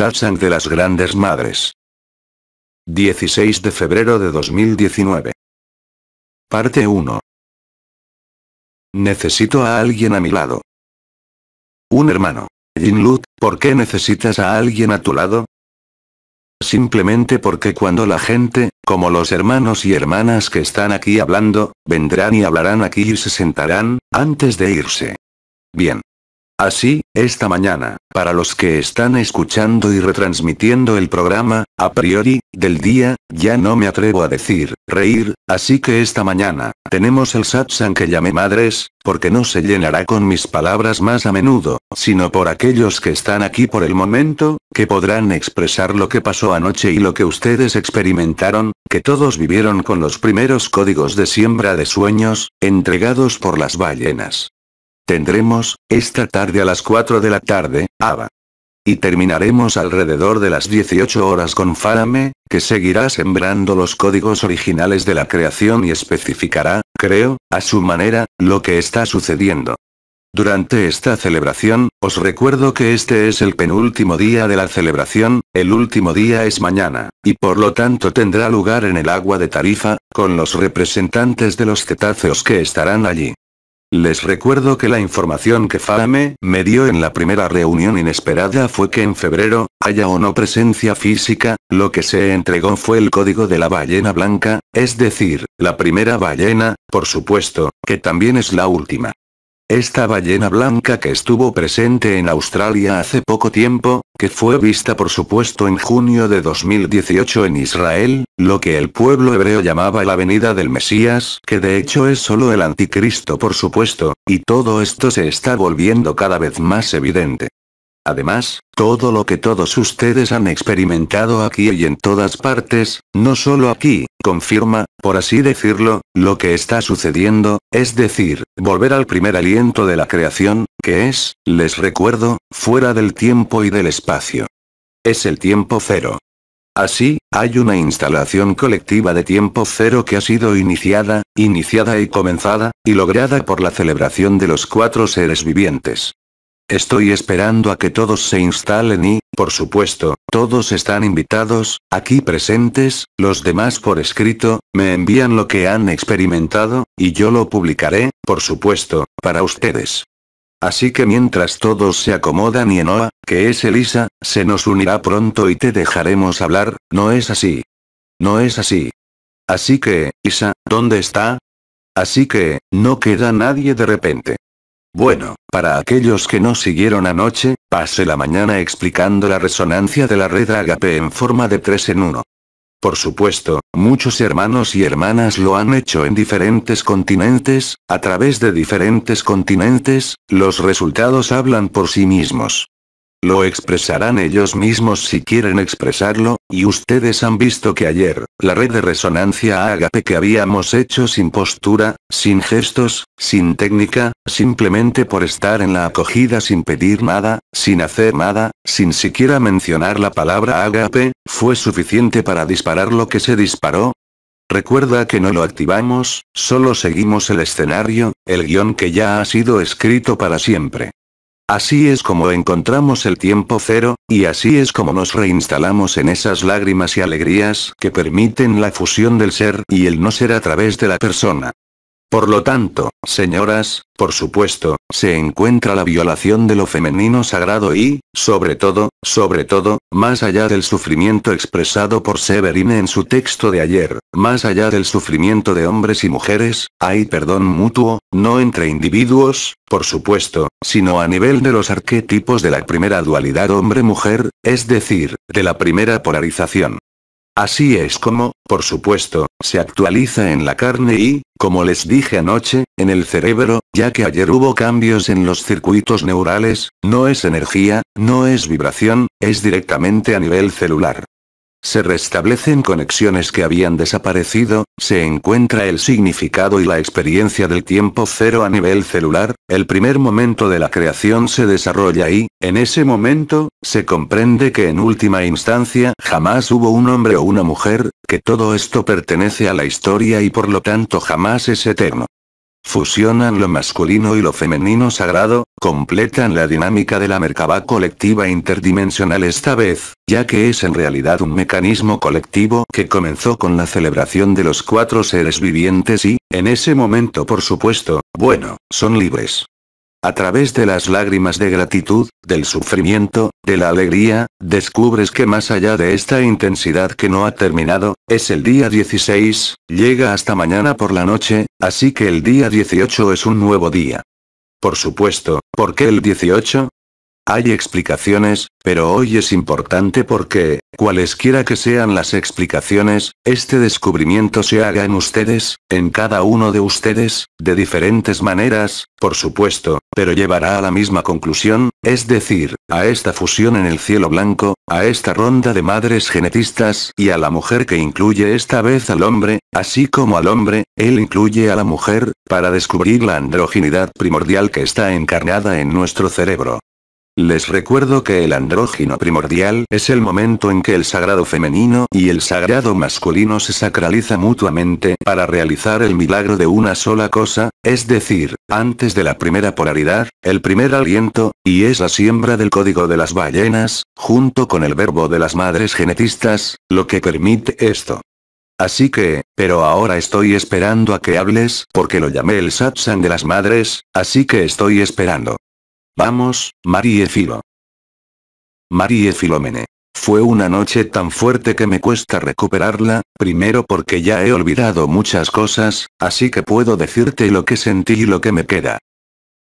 Satsang de las Grandes Madres. 16 de febrero de 2019. Parte 1. Necesito a alguien a mi lado. Un hermano. Lut, ¿por qué necesitas a alguien a tu lado? Simplemente porque cuando la gente, como los hermanos y hermanas que están aquí hablando, vendrán y hablarán aquí y se sentarán, antes de irse. Bien. Así, esta mañana, para los que están escuchando y retransmitiendo el programa, a priori, del día, ya no me atrevo a decir, reír, así que esta mañana, tenemos el satsang que llamé madres, porque no se llenará con mis palabras más a menudo, sino por aquellos que están aquí por el momento, que podrán expresar lo que pasó anoche y lo que ustedes experimentaron, que todos vivieron con los primeros códigos de siembra de sueños, entregados por las ballenas. Tendremos, esta tarde a las 4 de la tarde, Ava. Y terminaremos alrededor de las 18 horas con Farame, que seguirá sembrando los códigos originales de la creación y especificará, creo, a su manera, lo que está sucediendo. Durante esta celebración, os recuerdo que este es el penúltimo día de la celebración, el último día es mañana, y por lo tanto tendrá lugar en el agua de Tarifa, con los representantes de los cetáceos que estarán allí. Les recuerdo que la información que FAME me dio en la primera reunión inesperada fue que en febrero, haya o no presencia física, lo que se entregó fue el código de la ballena blanca, es decir, la primera ballena, por supuesto, que también es la última. Esta ballena blanca que estuvo presente en Australia hace poco tiempo, que fue vista por supuesto en junio de 2018 en Israel, lo que el pueblo hebreo llamaba la venida del Mesías, que de hecho es solo el anticristo por supuesto, y todo esto se está volviendo cada vez más evidente. Además, todo lo que todos ustedes han experimentado aquí y en todas partes, no solo aquí, confirma, por así decirlo, lo que está sucediendo, es decir, volver al primer aliento de la creación, que es, les recuerdo, fuera del tiempo y del espacio. Es el tiempo cero. Así, hay una instalación colectiva de tiempo cero que ha sido iniciada, iniciada y comenzada, y lograda por la celebración de los cuatro seres vivientes. Estoy esperando a que todos se instalen y, por supuesto, todos están invitados, aquí presentes, los demás por escrito, me envían lo que han experimentado, y yo lo publicaré, por supuesto, para ustedes. Así que mientras todos se acomodan y Enoa, que es Elisa, se nos unirá pronto y te dejaremos hablar, ¿no es así? No es así. Así que, Isa, ¿dónde está? Así que, no queda nadie de repente. Bueno, para aquellos que no siguieron anoche, pase la mañana explicando la resonancia de la red Agape en forma de 3 en 1. Por supuesto, muchos hermanos y hermanas lo han hecho en diferentes continentes, a través de diferentes continentes, los resultados hablan por sí mismos. Lo expresarán ellos mismos si quieren expresarlo, y ustedes han visto que ayer, la red de resonancia agape que habíamos hecho sin postura, sin gestos, sin técnica, simplemente por estar en la acogida sin pedir nada, sin hacer nada, sin siquiera mencionar la palabra agape, fue suficiente para disparar lo que se disparó, Recuerda que no lo activamos, solo seguimos el escenario, el guión que ya ha sido escrito para siempre. Así es como encontramos el tiempo cero, y así es como nos reinstalamos en esas lágrimas y alegrías que permiten la fusión del ser y el no ser a través de la persona. Por lo tanto, señoras, por supuesto, se encuentra la violación de lo femenino sagrado y, sobre todo, sobre todo, más allá del sufrimiento expresado por Severine en su texto de ayer, más allá del sufrimiento de hombres y mujeres, hay perdón mutuo, no entre individuos, por supuesto, sino a nivel de los arquetipos de la primera dualidad hombre-mujer, es decir, de la primera polarización. Así es como, por supuesto, se actualiza en la carne y, como les dije anoche, en el cerebro, ya que ayer hubo cambios en los circuitos neurales, no es energía, no es vibración, es directamente a nivel celular. Se restablecen conexiones que habían desaparecido, se encuentra el significado y la experiencia del tiempo cero a nivel celular, el primer momento de la creación se desarrolla y, en ese momento, se comprende que en última instancia jamás hubo un hombre o una mujer, que todo esto pertenece a la historia y por lo tanto jamás es eterno. Fusionan lo masculino y lo femenino sagrado, completan la dinámica de la Merkaba colectiva interdimensional esta vez, ya que es en realidad un mecanismo colectivo que comenzó con la celebración de los cuatro seres vivientes y, en ese momento por supuesto, bueno, son libres. A través de las lágrimas de gratitud, del sufrimiento, de la alegría, descubres que más allá de esta intensidad que no ha terminado, es el día 16, llega hasta mañana por la noche, así que el día 18 es un nuevo día. Por supuesto, ¿por qué el 18? Hay explicaciones, pero hoy es importante porque, cualesquiera que sean las explicaciones, este descubrimiento se haga en ustedes, en cada uno de ustedes, de diferentes maneras, por supuesto, pero llevará a la misma conclusión, es decir, a esta fusión en el cielo blanco, a esta ronda de madres genetistas y a la mujer que incluye esta vez al hombre, así como al hombre, él incluye a la mujer, para descubrir la androginidad primordial que está encarnada en nuestro cerebro. Les recuerdo que el andrógino primordial es el momento en que el sagrado femenino y el sagrado masculino se sacraliza mutuamente para realizar el milagro de una sola cosa, es decir, antes de la primera polaridad, el primer aliento, y es la siembra del código de las ballenas, junto con el verbo de las madres genetistas, lo que permite esto. Así que, pero ahora estoy esperando a que hables, porque lo llamé el satsang de las madres, así que estoy esperando. Vamos, Marie Filo. Marie Filomene. Fue una noche tan fuerte que me cuesta recuperarla, primero porque ya he olvidado muchas cosas, así que puedo decirte lo que sentí y lo que me queda.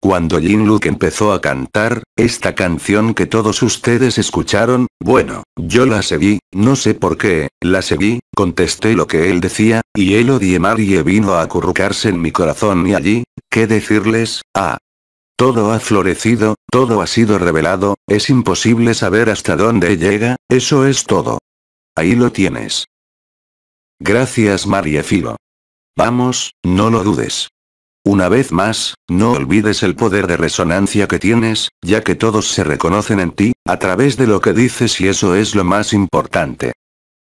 Cuando Jin Luke empezó a cantar, esta canción que todos ustedes escucharon, bueno, yo la seguí, no sé por qué, la seguí, contesté lo que él decía, y él odie Marie vino a acurrucarse en mi corazón y allí, ¿qué decirles? Ah, todo ha florecido, todo ha sido revelado, es imposible saber hasta dónde llega, eso es todo. Ahí lo tienes. Gracias María Filo. Vamos, no lo dudes. Una vez más, no olvides el poder de resonancia que tienes, ya que todos se reconocen en ti, a través de lo que dices y eso es lo más importante.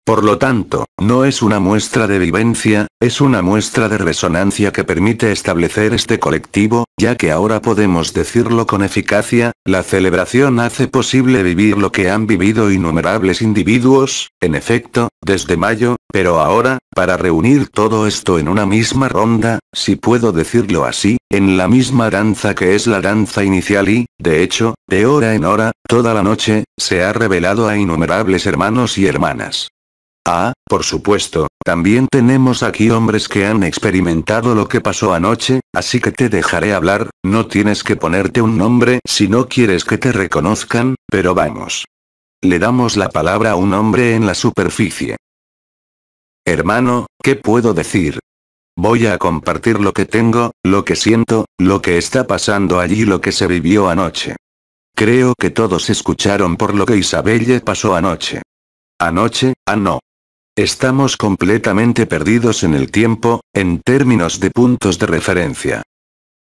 Por lo tanto, no es una muestra de vivencia, es una muestra de resonancia que permite establecer este colectivo, ya que ahora podemos decirlo con eficacia, la celebración hace posible vivir lo que han vivido innumerables individuos, en efecto, desde mayo, pero ahora, para reunir todo esto en una misma ronda, si puedo decirlo así, en la misma danza que es la danza inicial y, de hecho, de hora en hora, toda la noche, se ha revelado a innumerables hermanos y hermanas. Ah, por supuesto, también tenemos aquí hombres que han experimentado lo que pasó anoche, así que te dejaré hablar, no tienes que ponerte un nombre si no quieres que te reconozcan, pero vamos. Le damos la palabra a un hombre en la superficie. Hermano, ¿qué puedo decir? Voy a compartir lo que tengo, lo que siento, lo que está pasando allí, lo que se vivió anoche. Creo que todos escucharon por lo que Isabelle pasó anoche. Anoche, ah no, Estamos completamente perdidos en el tiempo, en términos de puntos de referencia.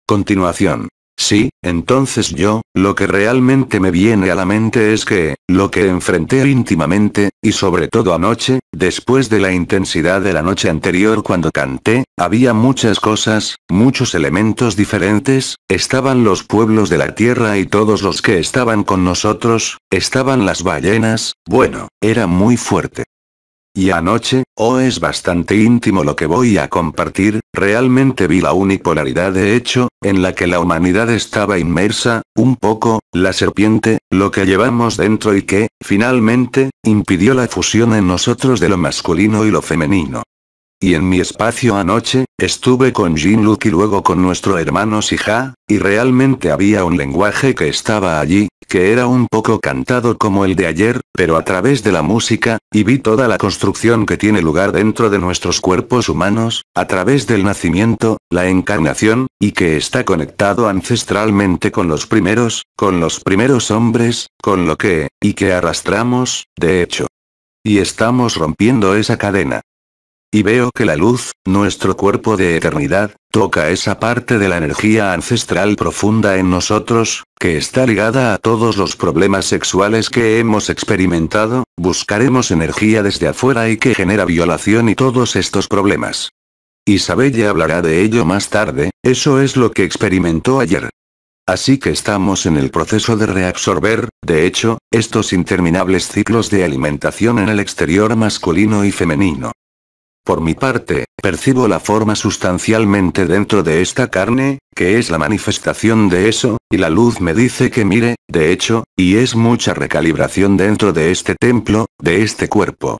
Continuación. Sí, entonces yo, lo que realmente me viene a la mente es que, lo que enfrenté íntimamente, y sobre todo anoche, después de la intensidad de la noche anterior cuando canté, había muchas cosas, muchos elementos diferentes, estaban los pueblos de la tierra y todos los que estaban con nosotros, estaban las ballenas, bueno, era muy fuerte. Y anoche, oh es bastante íntimo lo que voy a compartir, realmente vi la unipolaridad de hecho, en la que la humanidad estaba inmersa, un poco, la serpiente, lo que llevamos dentro y que, finalmente, impidió la fusión en nosotros de lo masculino y lo femenino. Y en mi espacio anoche, estuve con Jin Luke y luego con nuestro hermano Sija, y realmente había un lenguaje que estaba allí, que era un poco cantado como el de ayer, pero a través de la música, y vi toda la construcción que tiene lugar dentro de nuestros cuerpos humanos, a través del nacimiento, la encarnación, y que está conectado ancestralmente con los primeros, con los primeros hombres, con lo que, y que arrastramos, de hecho. Y estamos rompiendo esa cadena. Y veo que la luz, nuestro cuerpo de eternidad, toca esa parte de la energía ancestral profunda en nosotros, que está ligada a todos los problemas sexuales que hemos experimentado, buscaremos energía desde afuera y que genera violación y todos estos problemas. Isabella hablará de ello más tarde, eso es lo que experimentó ayer. Así que estamos en el proceso de reabsorber, de hecho, estos interminables ciclos de alimentación en el exterior masculino y femenino. Por mi parte, percibo la forma sustancialmente dentro de esta carne, que es la manifestación de eso, y la luz me dice que mire, de hecho, y es mucha recalibración dentro de este templo, de este cuerpo.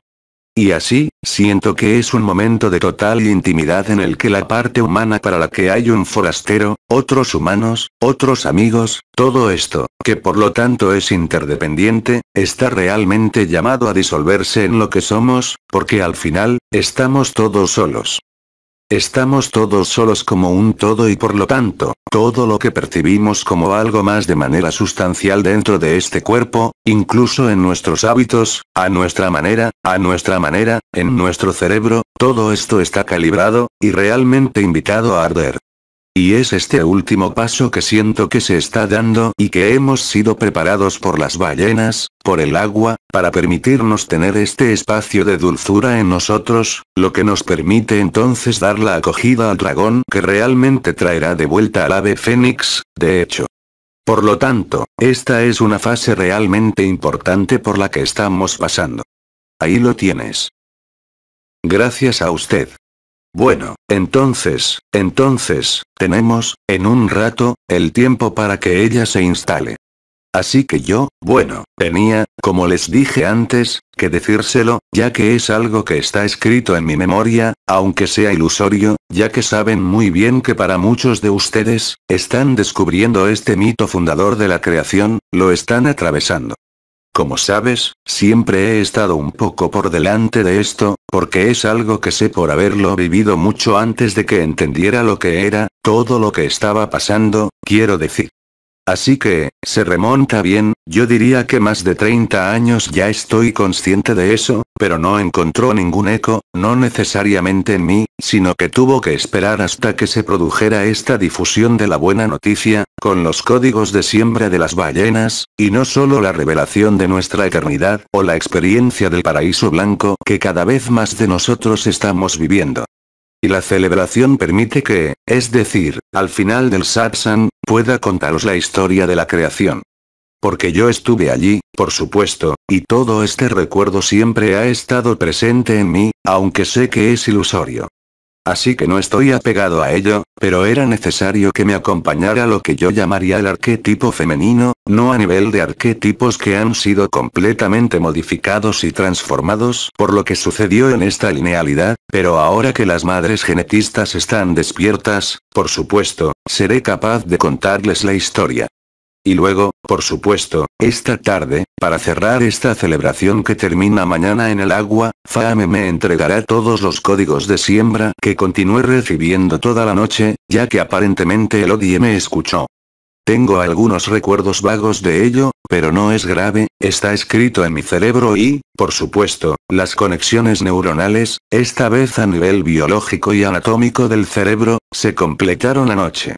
Y así, siento que es un momento de total intimidad en el que la parte humana para la que hay un forastero, otros humanos, otros amigos, todo esto, que por lo tanto es interdependiente, está realmente llamado a disolverse en lo que somos, porque al final, estamos todos solos. Estamos todos solos como un todo y por lo tanto, todo lo que percibimos como algo más de manera sustancial dentro de este cuerpo, incluso en nuestros hábitos, a nuestra manera, a nuestra manera, en nuestro cerebro, todo esto está calibrado, y realmente invitado a arder. Y es este último paso que siento que se está dando y que hemos sido preparados por las ballenas, por el agua, para permitirnos tener este espacio de dulzura en nosotros, lo que nos permite entonces dar la acogida al dragón que realmente traerá de vuelta al ave fénix, de hecho. Por lo tanto, esta es una fase realmente importante por la que estamos pasando. Ahí lo tienes. Gracias a usted. Bueno, entonces, entonces, tenemos, en un rato, el tiempo para que ella se instale. Así que yo, bueno, tenía, como les dije antes, que decírselo, ya que es algo que está escrito en mi memoria, aunque sea ilusorio, ya que saben muy bien que para muchos de ustedes, están descubriendo este mito fundador de la creación, lo están atravesando. Como sabes, siempre he estado un poco por delante de esto, porque es algo que sé por haberlo vivido mucho antes de que entendiera lo que era, todo lo que estaba pasando, quiero decir. Así que, se remonta bien, yo diría que más de 30 años ya estoy consciente de eso, pero no encontró ningún eco, no necesariamente en mí, sino que tuvo que esperar hasta que se produjera esta difusión de la buena noticia, con los códigos de siembra de las ballenas, y no solo la revelación de nuestra eternidad o la experiencia del paraíso blanco que cada vez más de nosotros estamos viviendo. Y la celebración permite que, es decir, al final del satsang, pueda contaros la historia de la creación. Porque yo estuve allí, por supuesto, y todo este recuerdo siempre ha estado presente en mí, aunque sé que es ilusorio. Así que no estoy apegado a ello, pero era necesario que me acompañara lo que yo llamaría el arquetipo femenino, no a nivel de arquetipos que han sido completamente modificados y transformados por lo que sucedió en esta linealidad, pero ahora que las madres genetistas están despiertas, por supuesto, seré capaz de contarles la historia. Y luego, por supuesto, esta tarde, para cerrar esta celebración que termina mañana en el agua, Faame me entregará todos los códigos de siembra que continué recibiendo toda la noche, ya que aparentemente el Odie me escuchó. Tengo algunos recuerdos vagos de ello, pero no es grave, está escrito en mi cerebro y, por supuesto, las conexiones neuronales, esta vez a nivel biológico y anatómico del cerebro, se completaron anoche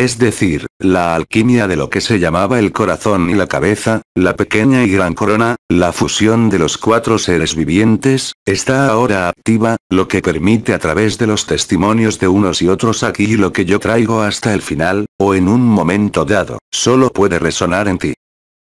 es decir, la alquimia de lo que se llamaba el corazón y la cabeza, la pequeña y gran corona, la fusión de los cuatro seres vivientes, está ahora activa, lo que permite a través de los testimonios de unos y otros aquí lo que yo traigo hasta el final, o en un momento dado, solo puede resonar en ti.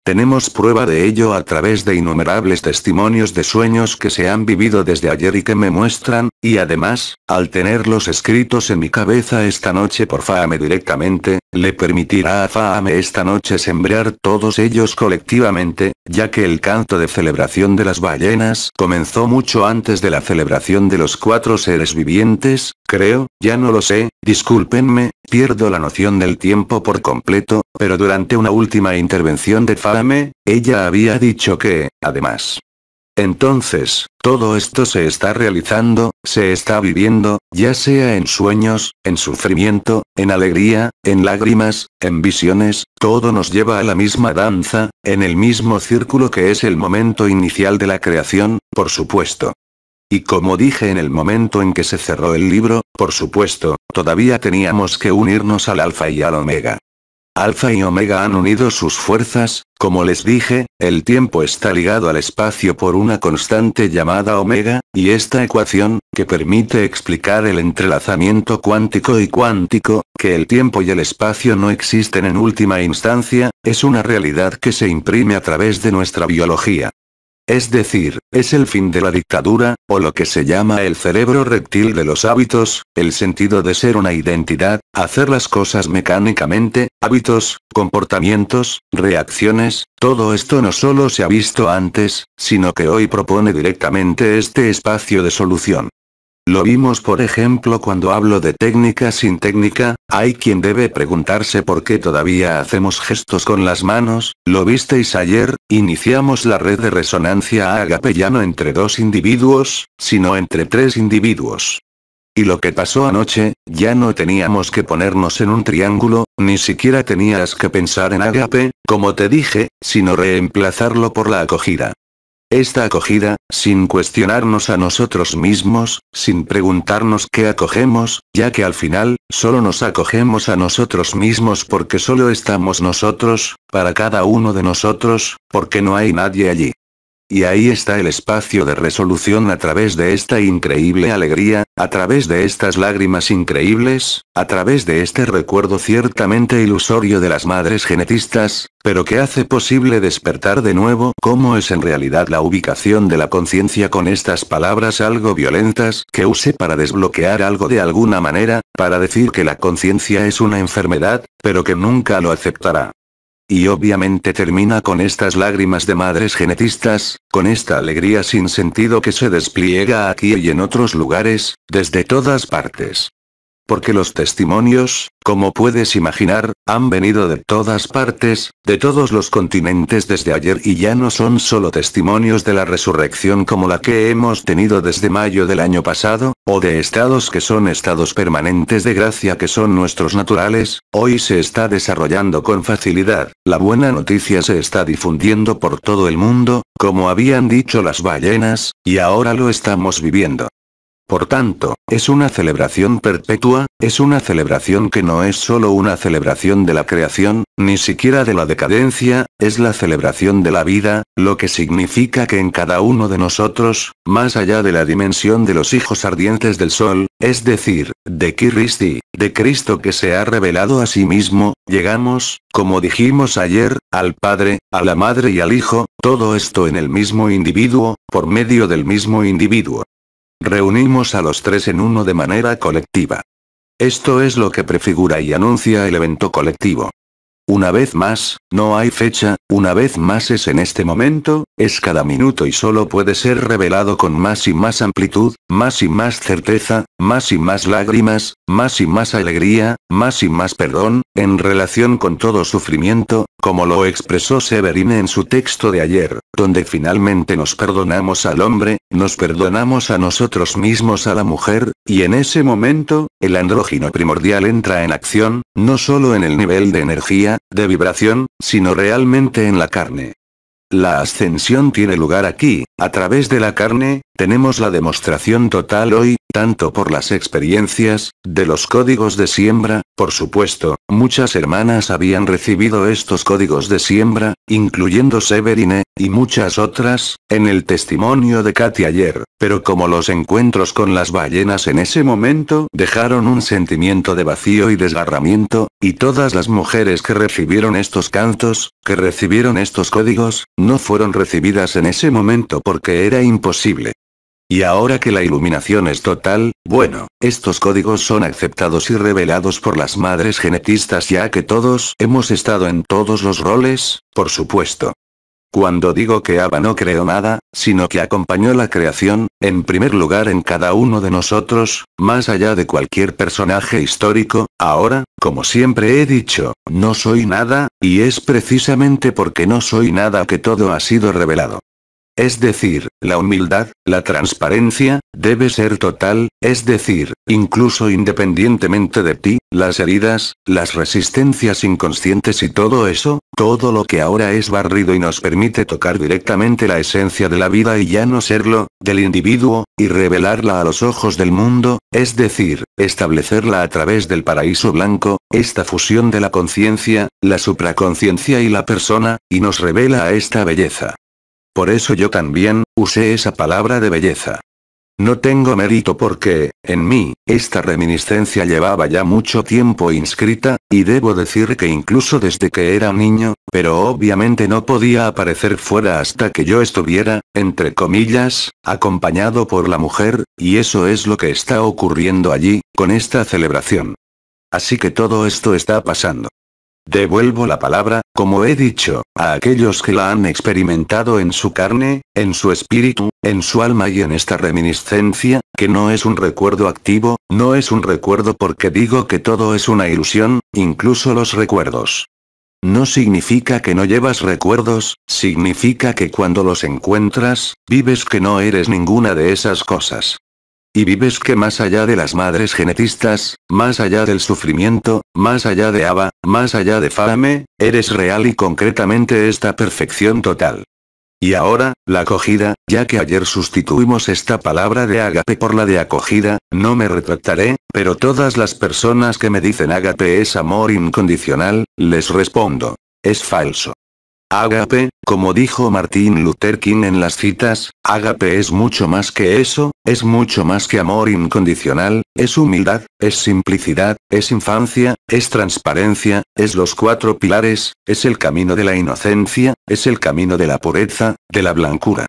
Tenemos prueba de ello a través de innumerables testimonios de sueños que se han vivido desde ayer y que me muestran, y además, al tenerlos escritos en mi cabeza esta noche por Faame directamente, le permitirá a Faame esta noche sembrar todos ellos colectivamente, ya que el canto de celebración de las ballenas comenzó mucho antes de la celebración de los cuatro seres vivientes, creo, ya no lo sé, discúlpenme, pierdo la noción del tiempo por completo, pero durante una última intervención de Fame ella había dicho que, además. Entonces, todo esto se está realizando, se está viviendo, ya sea en sueños, en sufrimiento, en alegría, en lágrimas, en visiones, todo nos lleva a la misma danza, en el mismo círculo que es el momento inicial de la creación, por supuesto. Y como dije en el momento en que se cerró el libro, por supuesto, todavía teníamos que unirnos al alfa y al omega. Alfa y Omega han unido sus fuerzas, como les dije, el tiempo está ligado al espacio por una constante llamada Omega, y esta ecuación, que permite explicar el entrelazamiento cuántico y cuántico, que el tiempo y el espacio no existen en última instancia, es una realidad que se imprime a través de nuestra biología es decir, es el fin de la dictadura, o lo que se llama el cerebro reptil de los hábitos, el sentido de ser una identidad, hacer las cosas mecánicamente, hábitos, comportamientos, reacciones, todo esto no solo se ha visto antes, sino que hoy propone directamente este espacio de solución. Lo vimos por ejemplo cuando hablo de técnica sin técnica, hay quien debe preguntarse por qué todavía hacemos gestos con las manos, lo visteis ayer, iniciamos la red de resonancia agape ya no entre dos individuos, sino entre tres individuos. Y lo que pasó anoche, ya no teníamos que ponernos en un triángulo, ni siquiera tenías que pensar en agape, como te dije, sino reemplazarlo por la acogida. Esta acogida, sin cuestionarnos a nosotros mismos, sin preguntarnos qué acogemos, ya que al final, solo nos acogemos a nosotros mismos porque solo estamos nosotros, para cada uno de nosotros, porque no hay nadie allí. Y ahí está el espacio de resolución a través de esta increíble alegría, a través de estas lágrimas increíbles, a través de este recuerdo ciertamente ilusorio de las madres genetistas, pero que hace posible despertar de nuevo cómo es en realidad la ubicación de la conciencia con estas palabras algo violentas que use para desbloquear algo de alguna manera, para decir que la conciencia es una enfermedad, pero que nunca lo aceptará. Y obviamente termina con estas lágrimas de madres genetistas, con esta alegría sin sentido que se despliega aquí y en otros lugares, desde todas partes porque los testimonios, como puedes imaginar, han venido de todas partes, de todos los continentes desde ayer y ya no son solo testimonios de la resurrección como la que hemos tenido desde mayo del año pasado, o de estados que son estados permanentes de gracia que son nuestros naturales, hoy se está desarrollando con facilidad, la buena noticia se está difundiendo por todo el mundo, como habían dicho las ballenas, y ahora lo estamos viviendo. Por tanto, es una celebración perpetua, es una celebración que no es solo una celebración de la creación, ni siquiera de la decadencia, es la celebración de la vida, lo que significa que en cada uno de nosotros, más allá de la dimensión de los hijos ardientes del sol, es decir, de Kiristi, de Cristo que se ha revelado a sí mismo, llegamos, como dijimos ayer, al Padre, a la Madre y al Hijo, todo esto en el mismo individuo, por medio del mismo individuo. Reunimos a los tres en uno de manera colectiva. Esto es lo que prefigura y anuncia el evento colectivo. Una vez más, no hay fecha, una vez más es en este momento, es cada minuto y solo puede ser revelado con más y más amplitud, más y más certeza, más y más lágrimas, más y más alegría, más y más perdón, en relación con todo sufrimiento, como lo expresó Severine en su texto de ayer, donde finalmente nos perdonamos al hombre, nos perdonamos a nosotros mismos a la mujer, y en ese momento, el andrógino primordial entra en acción, no solo en el nivel de energía, de vibración, sino realmente en la carne. La ascensión tiene lugar aquí, a través de la carne, tenemos la demostración total hoy, tanto por las experiencias, de los códigos de siembra, por supuesto, muchas hermanas habían recibido estos códigos de siembra, incluyendo Severine, y muchas otras, en el testimonio de Katy ayer, pero como los encuentros con las ballenas en ese momento dejaron un sentimiento de vacío y desgarramiento, y todas las mujeres que recibieron estos cantos, que recibieron estos códigos, no fueron recibidas en ese momento porque era imposible. Y ahora que la iluminación es total, bueno, estos códigos son aceptados y revelados por las madres genetistas ya que todos hemos estado en todos los roles, por supuesto. Cuando digo que Ava no creó nada, sino que acompañó la creación, en primer lugar en cada uno de nosotros, más allá de cualquier personaje histórico, ahora, como siempre he dicho, no soy nada, y es precisamente porque no soy nada que todo ha sido revelado. Es decir, la humildad, la transparencia, debe ser total, es decir, incluso independientemente de ti, las heridas, las resistencias inconscientes y todo eso, todo lo que ahora es barrido y nos permite tocar directamente la esencia de la vida y ya no serlo, del individuo, y revelarla a los ojos del mundo, es decir, establecerla a través del paraíso blanco, esta fusión de la conciencia, la supraconciencia y la persona, y nos revela a esta belleza. Por eso yo también, usé esa palabra de belleza. No tengo mérito porque, en mí, esta reminiscencia llevaba ya mucho tiempo inscrita, y debo decir que incluso desde que era niño, pero obviamente no podía aparecer fuera hasta que yo estuviera, entre comillas, acompañado por la mujer, y eso es lo que está ocurriendo allí, con esta celebración. Así que todo esto está pasando. Devuelvo la palabra, como he dicho, a aquellos que la han experimentado en su carne, en su espíritu, en su alma y en esta reminiscencia, que no es un recuerdo activo, no es un recuerdo porque digo que todo es una ilusión, incluso los recuerdos. No significa que no llevas recuerdos, significa que cuando los encuentras, vives que no eres ninguna de esas cosas. Y vives que más allá de las madres genetistas, más allá del sufrimiento, más allá de Ava, más allá de Fame, eres real y concretamente esta perfección total. Y ahora, la acogida, ya que ayer sustituimos esta palabra de agape por la de acogida, no me retractaré, pero todas las personas que me dicen agape es amor incondicional, les respondo. Es falso. Ágape, como dijo Martin Luther King en las citas, ágape es mucho más que eso, es mucho más que amor incondicional, es humildad, es simplicidad, es infancia, es transparencia, es los cuatro pilares, es el camino de la inocencia, es el camino de la pureza, de la blancura.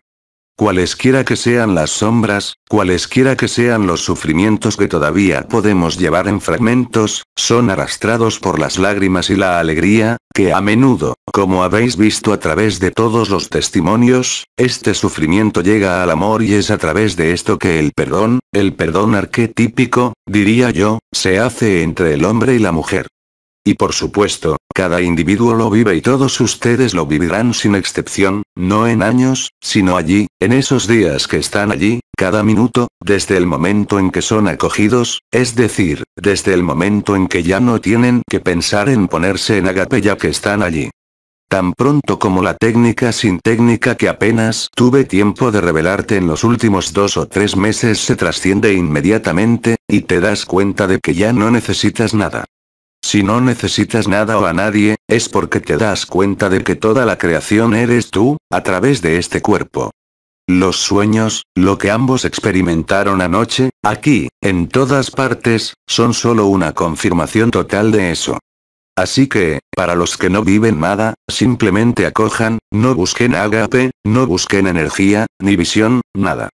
Cualesquiera que sean las sombras, cualesquiera que sean los sufrimientos que todavía podemos llevar en fragmentos, son arrastrados por las lágrimas y la alegría, que a menudo, como habéis visto a través de todos los testimonios, este sufrimiento llega al amor y es a través de esto que el perdón, el perdón arquetípico, diría yo, se hace entre el hombre y la mujer. Y por supuesto, cada individuo lo vive y todos ustedes lo vivirán sin excepción, no en años, sino allí, en esos días que están allí, cada minuto, desde el momento en que son acogidos, es decir, desde el momento en que ya no tienen que pensar en ponerse en agape ya que están allí. Tan pronto como la técnica sin técnica que apenas tuve tiempo de revelarte en los últimos dos o tres meses se trasciende inmediatamente, y te das cuenta de que ya no necesitas nada. Si no necesitas nada o a nadie, es porque te das cuenta de que toda la creación eres tú, a través de este cuerpo. Los sueños, lo que ambos experimentaron anoche, aquí, en todas partes, son solo una confirmación total de eso. Así que, para los que no viven nada, simplemente acojan, no busquen agape, no busquen energía, ni visión, nada.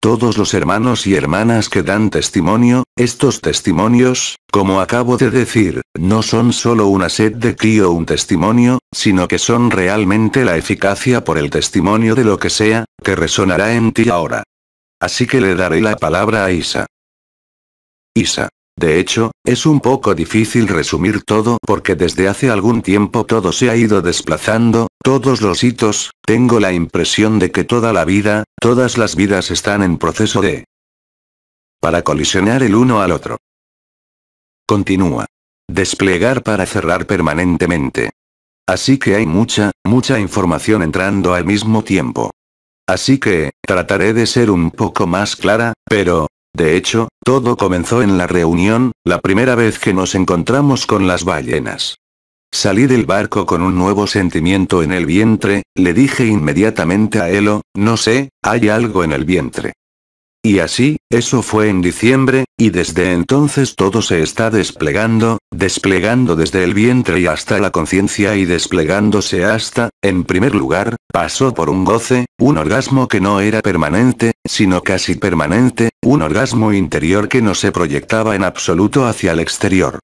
Todos los hermanos y hermanas que dan testimonio, estos testimonios, como acabo de decir, no son solo una sed de ki o un testimonio, sino que son realmente la eficacia por el testimonio de lo que sea, que resonará en ti ahora. Así que le daré la palabra a Isa. Isa. De hecho, es un poco difícil resumir todo porque desde hace algún tiempo todo se ha ido desplazando, todos los hitos, tengo la impresión de que toda la vida, todas las vidas están en proceso de... para colisionar el uno al otro. Continúa. Desplegar para cerrar permanentemente. Así que hay mucha, mucha información entrando al mismo tiempo. Así que, trataré de ser un poco más clara, pero, de hecho, todo comenzó en la reunión, la primera vez que nos encontramos con las ballenas. Salí del barco con un nuevo sentimiento en el vientre, le dije inmediatamente a Elo, no sé, hay algo en el vientre. Y así, eso fue en diciembre, y desde entonces todo se está desplegando, desplegando desde el vientre y hasta la conciencia y desplegándose hasta, en primer lugar, pasó por un goce, un orgasmo que no era permanente, sino casi permanente, un orgasmo interior que no se proyectaba en absoluto hacia el exterior.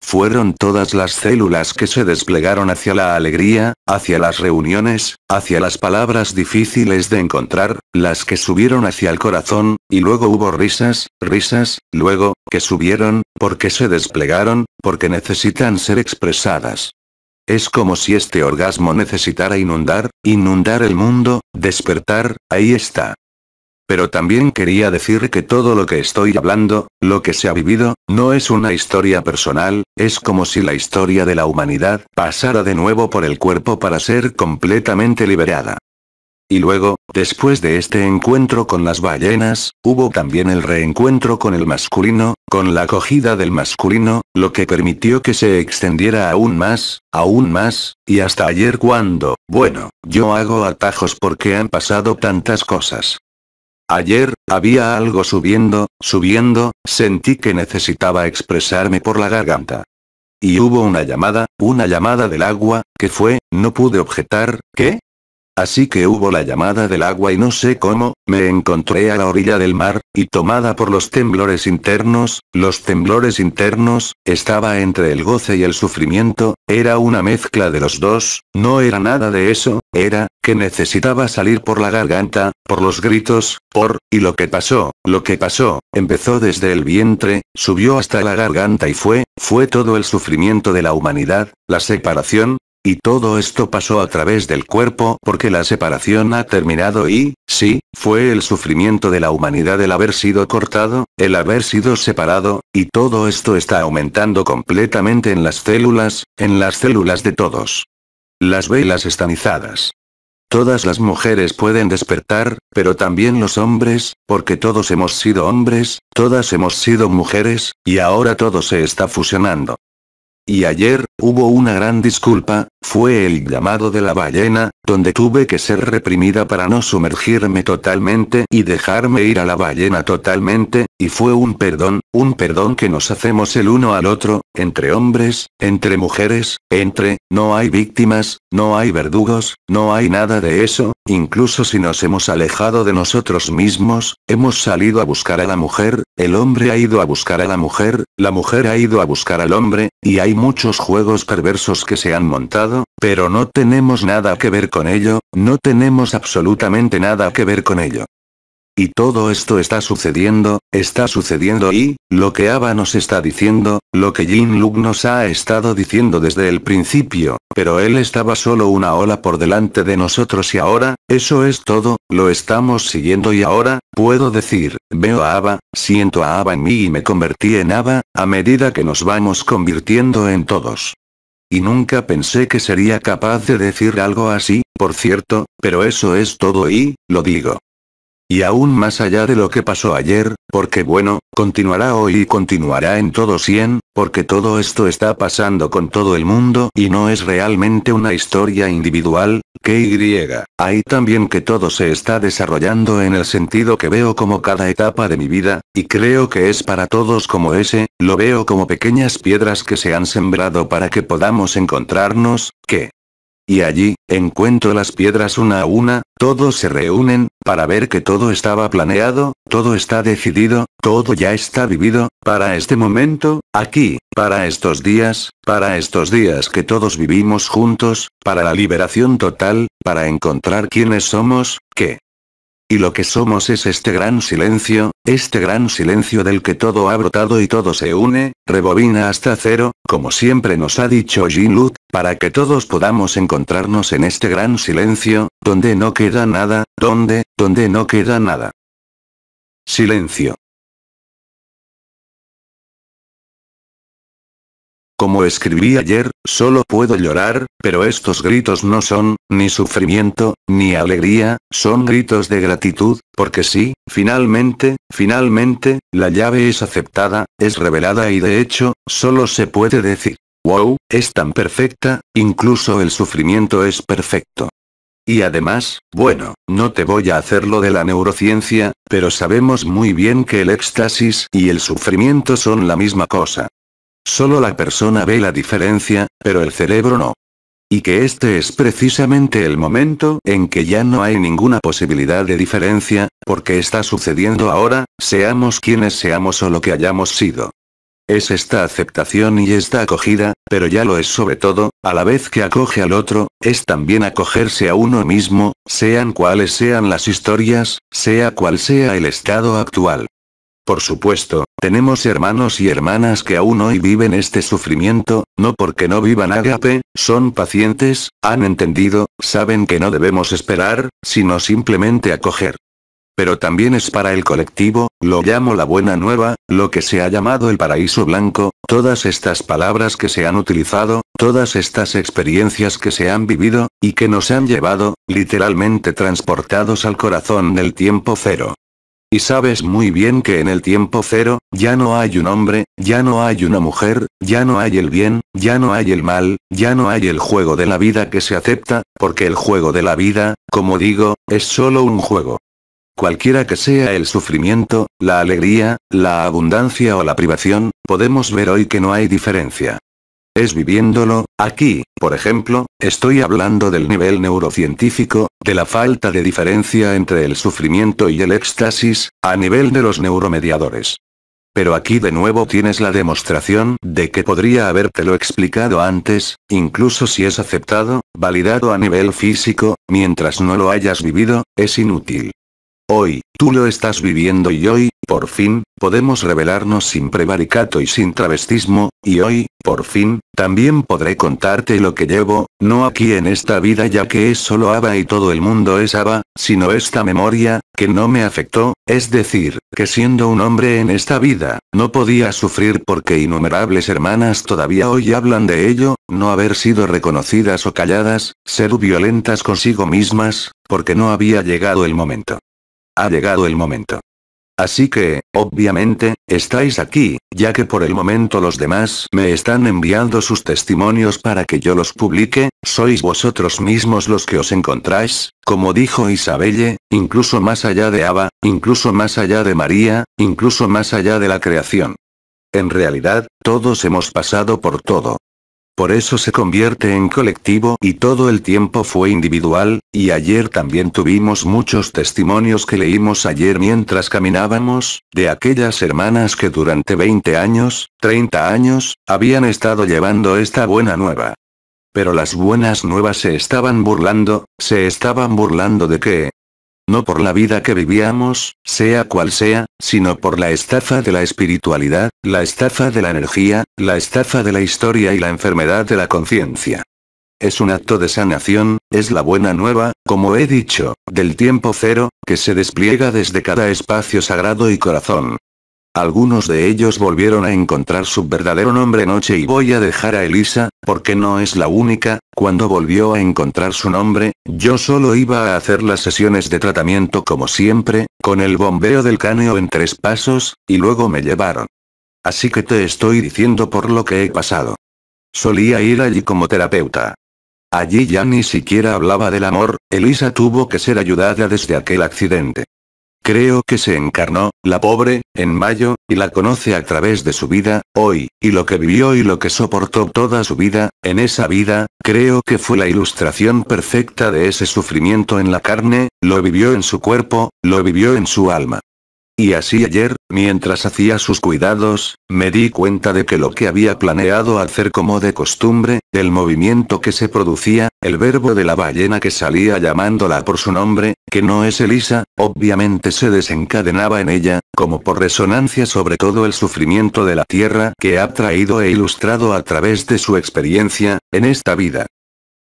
Fueron todas las células que se desplegaron hacia la alegría, hacia las reuniones, hacia las palabras difíciles de encontrar, las que subieron hacia el corazón, y luego hubo risas, risas, luego, que subieron, porque se desplegaron, porque necesitan ser expresadas. Es como si este orgasmo necesitara inundar, inundar el mundo, despertar, ahí está, pero también quería decir que todo lo que estoy hablando, lo que se ha vivido, no es una historia personal, es como si la historia de la humanidad pasara de nuevo por el cuerpo para ser completamente liberada. Y luego, después de este encuentro con las ballenas, hubo también el reencuentro con el masculino, con la acogida del masculino, lo que permitió que se extendiera aún más, aún más, y hasta ayer cuando, bueno, yo hago atajos porque han pasado tantas cosas. Ayer, había algo subiendo, subiendo, sentí que necesitaba expresarme por la garganta. Y hubo una llamada, una llamada del agua, que fue, no pude objetar, ¿qué? Así que hubo la llamada del agua y no sé cómo, me encontré a la orilla del mar, y tomada por los temblores internos, los temblores internos, estaba entre el goce y el sufrimiento, era una mezcla de los dos, no era nada de eso, era, que necesitaba salir por la garganta, por los gritos, por, y lo que pasó, lo que pasó, empezó desde el vientre, subió hasta la garganta y fue, fue todo el sufrimiento de la humanidad, la separación, y todo esto pasó a través del cuerpo porque la separación ha terminado y, sí, fue el sufrimiento de la humanidad el haber sido cortado, el haber sido separado, y todo esto está aumentando completamente en las células, en las células de todos. Las velas estanizadas. Todas las mujeres pueden despertar, pero también los hombres, porque todos hemos sido hombres, todas hemos sido mujeres, y ahora todo se está fusionando. Y ayer, hubo una gran disculpa, fue el llamado de la ballena, donde tuve que ser reprimida para no sumergirme totalmente y dejarme ir a la ballena totalmente, y fue un perdón, un perdón que nos hacemos el uno al otro, entre hombres, entre mujeres, entre, no hay víctimas, no hay verdugos, no hay nada de eso, incluso si nos hemos alejado de nosotros mismos, hemos salido a buscar a la mujer, el hombre ha ido a buscar a la mujer, la mujer ha ido a buscar al hombre, y hay muchos juegos perversos que se han montado pero no tenemos nada que ver con ello, no tenemos absolutamente nada que ver con ello. Y todo esto está sucediendo, está sucediendo y, lo que Ava nos está diciendo, lo que Jin Luk nos ha estado diciendo desde el principio, pero él estaba solo una ola por delante de nosotros y ahora, eso es todo, lo estamos siguiendo y ahora, puedo decir, veo a Ava, siento a Ava en mí y me convertí en Ava, a medida que nos vamos convirtiendo en todos y nunca pensé que sería capaz de decir algo así, por cierto, pero eso es todo y, lo digo. Y aún más allá de lo que pasó ayer, porque bueno, continuará hoy y continuará en todo cien, porque todo esto está pasando con todo el mundo y no es realmente una historia individual, que Y. Hay también que todo se está desarrollando en el sentido que veo como cada etapa de mi vida, y creo que es para todos como ese, lo veo como pequeñas piedras que se han sembrado para que podamos encontrarnos, que, y allí, encuentro las piedras una a una, todos se reúnen, para ver que todo estaba planeado, todo está decidido, todo ya está vivido, para este momento, aquí, para estos días, para estos días que todos vivimos juntos, para la liberación total, para encontrar quiénes somos, qué. Y lo que somos es este gran silencio, este gran silencio del que todo ha brotado y todo se une, rebobina hasta cero, como siempre nos ha dicho Jean-Luc, para que todos podamos encontrarnos en este gran silencio, donde no queda nada, donde, donde no queda nada. Silencio. Como escribí ayer, solo puedo llorar, pero estos gritos no son, ni sufrimiento, ni alegría, son gritos de gratitud, porque sí, finalmente, finalmente, la llave es aceptada, es revelada y de hecho, solo se puede decir. Wow, es tan perfecta, incluso el sufrimiento es perfecto. Y además, bueno, no te voy a hacer lo de la neurociencia, pero sabemos muy bien que el éxtasis y el sufrimiento son la misma cosa. Solo la persona ve la diferencia, pero el cerebro no. Y que este es precisamente el momento en que ya no hay ninguna posibilidad de diferencia, porque está sucediendo ahora, seamos quienes seamos o lo que hayamos sido. Es esta aceptación y esta acogida, pero ya lo es sobre todo, a la vez que acoge al otro, es también acogerse a uno mismo, sean cuales sean las historias, sea cual sea el estado actual. Por supuesto, tenemos hermanos y hermanas que aún hoy viven este sufrimiento, no porque no vivan agape, son pacientes, han entendido, saben que no debemos esperar, sino simplemente acoger. Pero también es para el colectivo, lo llamo la buena nueva, lo que se ha llamado el paraíso blanco, todas estas palabras que se han utilizado, todas estas experiencias que se han vivido, y que nos han llevado, literalmente transportados al corazón del tiempo cero. Y sabes muy bien que en el tiempo cero, ya no hay un hombre, ya no hay una mujer, ya no hay el bien, ya no hay el mal, ya no hay el juego de la vida que se acepta, porque el juego de la vida, como digo, es solo un juego. Cualquiera que sea el sufrimiento, la alegría, la abundancia o la privación, podemos ver hoy que no hay diferencia. Es viviéndolo, aquí, por ejemplo, estoy hablando del nivel neurocientífico, de la falta de diferencia entre el sufrimiento y el éxtasis, a nivel de los neuromediadores. Pero aquí de nuevo tienes la demostración de que podría habértelo explicado antes, incluso si es aceptado, validado a nivel físico, mientras no lo hayas vivido, es inútil. Hoy, tú lo estás viviendo y hoy, por fin, podemos revelarnos sin prevaricato y sin travestismo, y hoy, por fin, también podré contarte lo que llevo, no aquí en esta vida ya que es solo Ava y todo el mundo es Ava, sino esta memoria, que no me afectó, es decir, que siendo un hombre en esta vida, no podía sufrir porque innumerables hermanas todavía hoy hablan de ello, no haber sido reconocidas o calladas, ser violentas consigo mismas, porque no había llegado el momento ha llegado el momento. Así que, obviamente, estáis aquí, ya que por el momento los demás me están enviando sus testimonios para que yo los publique, sois vosotros mismos los que os encontráis, como dijo Isabelle, incluso más allá de Ava, incluso más allá de María, incluso más allá de la creación. En realidad, todos hemos pasado por todo, por eso se convierte en colectivo y todo el tiempo fue individual, y ayer también tuvimos muchos testimonios que leímos ayer mientras caminábamos, de aquellas hermanas que durante 20 años, 30 años, habían estado llevando esta buena nueva. Pero las buenas nuevas se estaban burlando, se estaban burlando de que, no por la vida que vivíamos, sea cual sea, sino por la estafa de la espiritualidad, la estafa de la energía, la estafa de la historia y la enfermedad de la conciencia. Es un acto de sanación, es la buena nueva, como he dicho, del tiempo cero, que se despliega desde cada espacio sagrado y corazón. Algunos de ellos volvieron a encontrar su verdadero nombre noche y voy a dejar a Elisa, porque no es la única, cuando volvió a encontrar su nombre, yo solo iba a hacer las sesiones de tratamiento como siempre, con el bombeo del cáneo en tres pasos, y luego me llevaron. Así que te estoy diciendo por lo que he pasado. Solía ir allí como terapeuta. Allí ya ni siquiera hablaba del amor, Elisa tuvo que ser ayudada desde aquel accidente. Creo que se encarnó, la pobre, en mayo, y la conoce a través de su vida, hoy, y lo que vivió y lo que soportó toda su vida, en esa vida, creo que fue la ilustración perfecta de ese sufrimiento en la carne, lo vivió en su cuerpo, lo vivió en su alma. Y así ayer, mientras hacía sus cuidados, me di cuenta de que lo que había planeado hacer como de costumbre, el movimiento que se producía, el verbo de la ballena que salía llamándola por su nombre, que no es Elisa, obviamente se desencadenaba en ella, como por resonancia sobre todo el sufrimiento de la tierra que ha traído e ilustrado a través de su experiencia, en esta vida.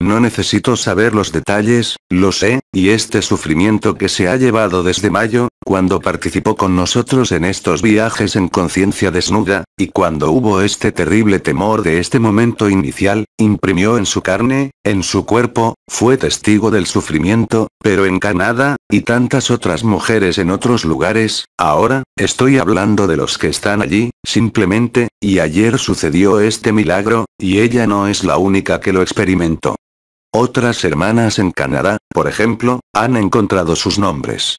No necesito saber los detalles, lo sé, y este sufrimiento que se ha llevado desde mayo, cuando participó con nosotros en estos viajes en conciencia desnuda, y cuando hubo este terrible temor de este momento inicial, imprimió en su carne, en su cuerpo, fue testigo del sufrimiento, pero en Canadá, y tantas otras mujeres en otros lugares, ahora, estoy hablando de los que están allí, simplemente, y ayer sucedió este milagro, y ella no es la única que lo experimentó. Otras hermanas en Canadá, por ejemplo, han encontrado sus nombres.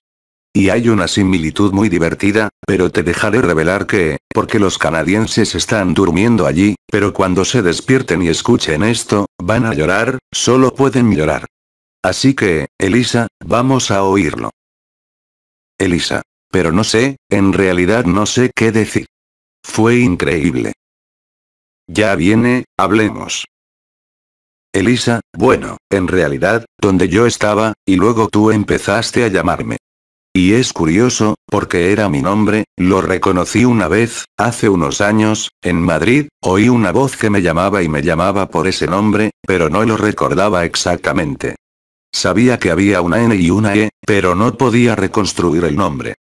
Y hay una similitud muy divertida, pero te dejaré revelar que, porque los canadienses están durmiendo allí, pero cuando se despierten y escuchen esto, van a llorar, solo pueden llorar. Así que, Elisa, vamos a oírlo. Elisa. Pero no sé, en realidad no sé qué decir. Fue increíble. Ya viene, hablemos. Elisa, bueno, en realidad, donde yo estaba, y luego tú empezaste a llamarme. Y es curioso, porque era mi nombre, lo reconocí una vez, hace unos años, en Madrid, oí una voz que me llamaba y me llamaba por ese nombre, pero no lo recordaba exactamente. Sabía que había una N y una E, pero no podía reconstruir el nombre.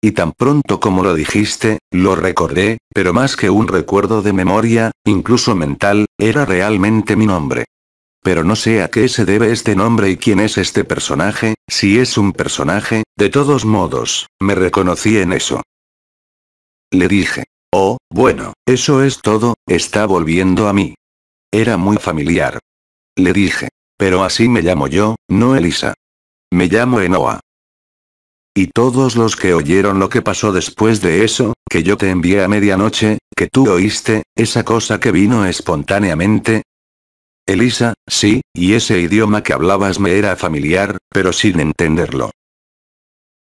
Y tan pronto como lo dijiste, lo recordé, pero más que un recuerdo de memoria, incluso mental, era realmente mi nombre pero no sé a qué se debe este nombre y quién es este personaje, si es un personaje, de todos modos, me reconocí en eso. Le dije. Oh, bueno, eso es todo, está volviendo a mí. Era muy familiar. Le dije. Pero así me llamo yo, no Elisa. Me llamo Enoa. Y todos los que oyeron lo que pasó después de eso, que yo te envié a medianoche, que tú oíste, esa cosa que vino espontáneamente, Elisa, sí, y ese idioma que hablabas me era familiar, pero sin entenderlo.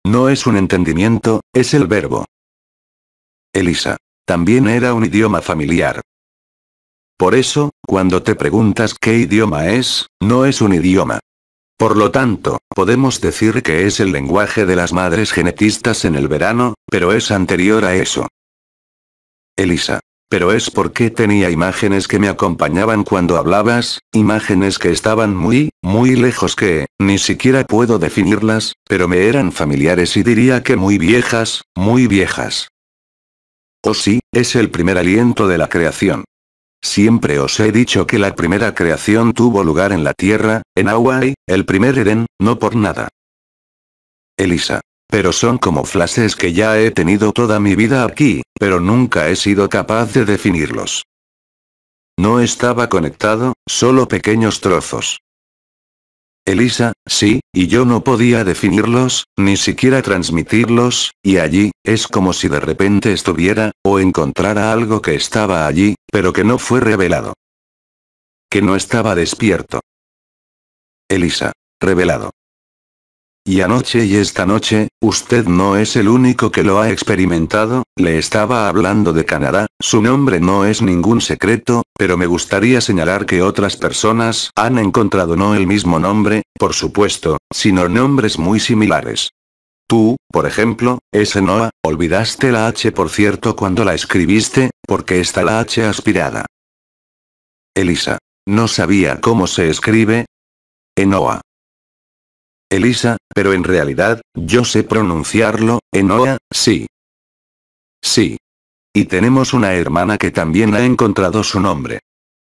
No es un entendimiento, es el verbo. Elisa. También era un idioma familiar. Por eso, cuando te preguntas qué idioma es, no es un idioma. Por lo tanto, podemos decir que es el lenguaje de las madres genetistas en el verano, pero es anterior a eso. Elisa. Pero es porque tenía imágenes que me acompañaban cuando hablabas, imágenes que estaban muy, muy lejos que, ni siquiera puedo definirlas, pero me eran familiares y diría que muy viejas, muy viejas. Oh sí, es el primer aliento de la creación. Siempre os he dicho que la primera creación tuvo lugar en la Tierra, en Hawái, el primer Edén, no por nada. Elisa. Pero son como flashes que ya he tenido toda mi vida aquí, pero nunca he sido capaz de definirlos. No estaba conectado, solo pequeños trozos. Elisa, sí, y yo no podía definirlos, ni siquiera transmitirlos, y allí, es como si de repente estuviera, o encontrara algo que estaba allí, pero que no fue revelado. Que no estaba despierto. Elisa. Revelado. Y anoche y esta noche, usted no es el único que lo ha experimentado, le estaba hablando de Canadá, su nombre no es ningún secreto, pero me gustaría señalar que otras personas han encontrado no el mismo nombre, por supuesto, sino nombres muy similares. Tú, por ejemplo, es Enoa, olvidaste la H por cierto cuando la escribiste, porque está la H aspirada. Elisa. No sabía cómo se escribe. Enoa. Elisa, pero en realidad, yo sé pronunciarlo, Enoa, sí. Sí. Y tenemos una hermana que también ha encontrado su nombre.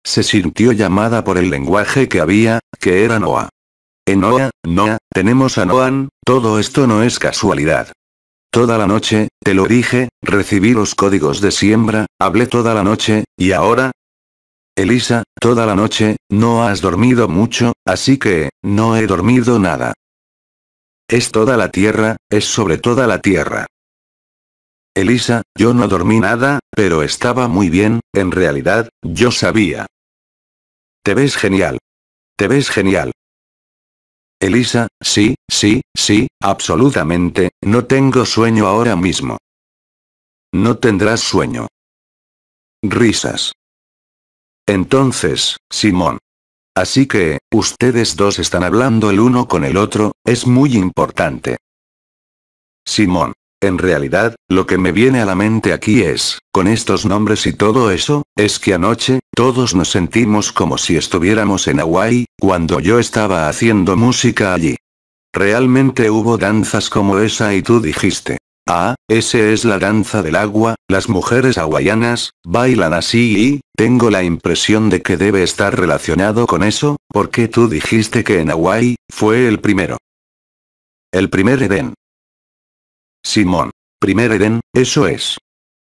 Se sintió llamada por el lenguaje que había, que era Noa. Enoa, Noa, tenemos a Noan, todo esto no es casualidad. Toda la noche, te lo dije, recibí los códigos de siembra, hablé toda la noche, y ahora... Elisa, toda la noche, no has dormido mucho, así que, no he dormido nada. Es toda la tierra, es sobre toda la tierra. Elisa, yo no dormí nada, pero estaba muy bien, en realidad, yo sabía. Te ves genial. Te ves genial. Elisa, sí, sí, sí, absolutamente, no tengo sueño ahora mismo. No tendrás sueño. Risas. Entonces, Simón, Así que, ustedes dos están hablando el uno con el otro, es muy importante. Simón. En realidad, lo que me viene a la mente aquí es, con estos nombres y todo eso, es que anoche, todos nos sentimos como si estuviéramos en Hawái, cuando yo estaba haciendo música allí. Realmente hubo danzas como esa y tú dijiste, Ah, ese es la danza del agua, las mujeres hawaianas, bailan así y, tengo la impresión de que debe estar relacionado con eso, porque tú dijiste que en Hawái, fue el primero. El primer Edén. Simón. Primer Edén, eso es.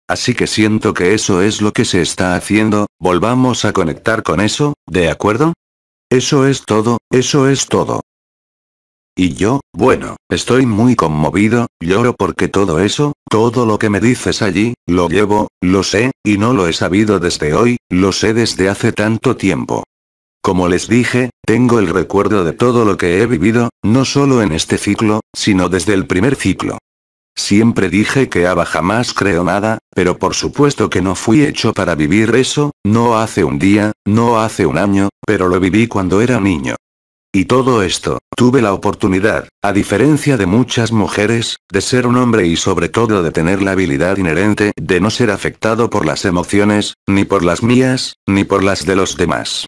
Así que siento que eso es lo que se está haciendo, volvamos a conectar con eso, ¿de acuerdo? Eso es todo, eso es todo. Y yo, bueno, estoy muy conmovido, lloro porque todo eso, todo lo que me dices allí, lo llevo, lo sé, y no lo he sabido desde hoy, lo sé desde hace tanto tiempo. Como les dije, tengo el recuerdo de todo lo que he vivido, no solo en este ciclo, sino desde el primer ciclo. Siempre dije que Ava jamás creo nada, pero por supuesto que no fui hecho para vivir eso, no hace un día, no hace un año, pero lo viví cuando era niño. Y todo esto, tuve la oportunidad, a diferencia de muchas mujeres, de ser un hombre y sobre todo de tener la habilidad inherente de no ser afectado por las emociones, ni por las mías, ni por las de los demás.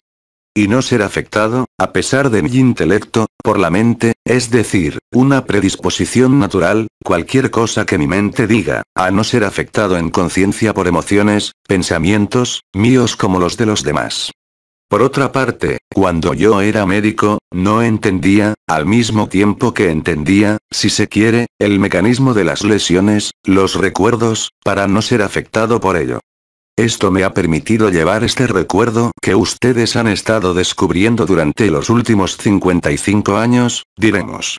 Y no ser afectado, a pesar de mi intelecto, por la mente, es decir, una predisposición natural, cualquier cosa que mi mente diga, a no ser afectado en conciencia por emociones, pensamientos, míos como los de los demás. Por otra parte, cuando yo era médico, no entendía, al mismo tiempo que entendía, si se quiere, el mecanismo de las lesiones, los recuerdos, para no ser afectado por ello. Esto me ha permitido llevar este recuerdo que ustedes han estado descubriendo durante los últimos 55 años, diremos.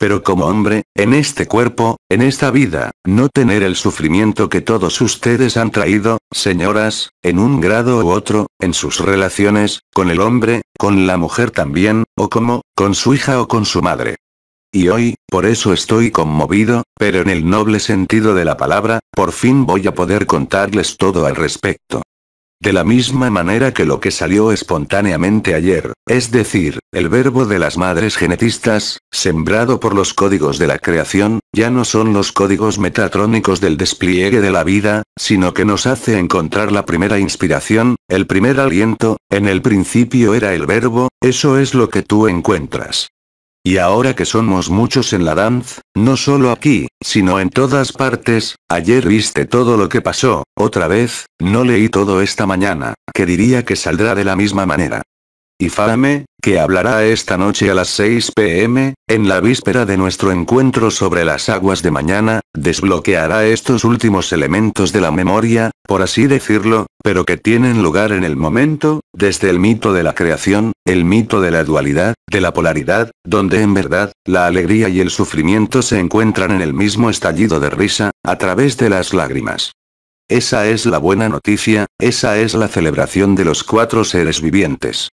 Pero como hombre, en este cuerpo, en esta vida, no tener el sufrimiento que todos ustedes han traído, señoras, en un grado u otro, en sus relaciones, con el hombre, con la mujer también, o como, con su hija o con su madre. Y hoy, por eso estoy conmovido, pero en el noble sentido de la palabra, por fin voy a poder contarles todo al respecto. De la misma manera que lo que salió espontáneamente ayer, es decir, el verbo de las madres genetistas, sembrado por los códigos de la creación, ya no son los códigos metatrónicos del despliegue de la vida, sino que nos hace encontrar la primera inspiración, el primer aliento, en el principio era el verbo, eso es lo que tú encuentras. Y ahora que somos muchos en la danza, no solo aquí, sino en todas partes, ayer viste todo lo que pasó, otra vez, no leí todo esta mañana, que diría que saldrá de la misma manera y Fame, que hablará esta noche a las 6 pm, en la víspera de nuestro encuentro sobre las aguas de mañana, desbloqueará estos últimos elementos de la memoria, por así decirlo, pero que tienen lugar en el momento, desde el mito de la creación, el mito de la dualidad, de la polaridad, donde en verdad, la alegría y el sufrimiento se encuentran en el mismo estallido de risa, a través de las lágrimas. Esa es la buena noticia, esa es la celebración de los cuatro seres vivientes.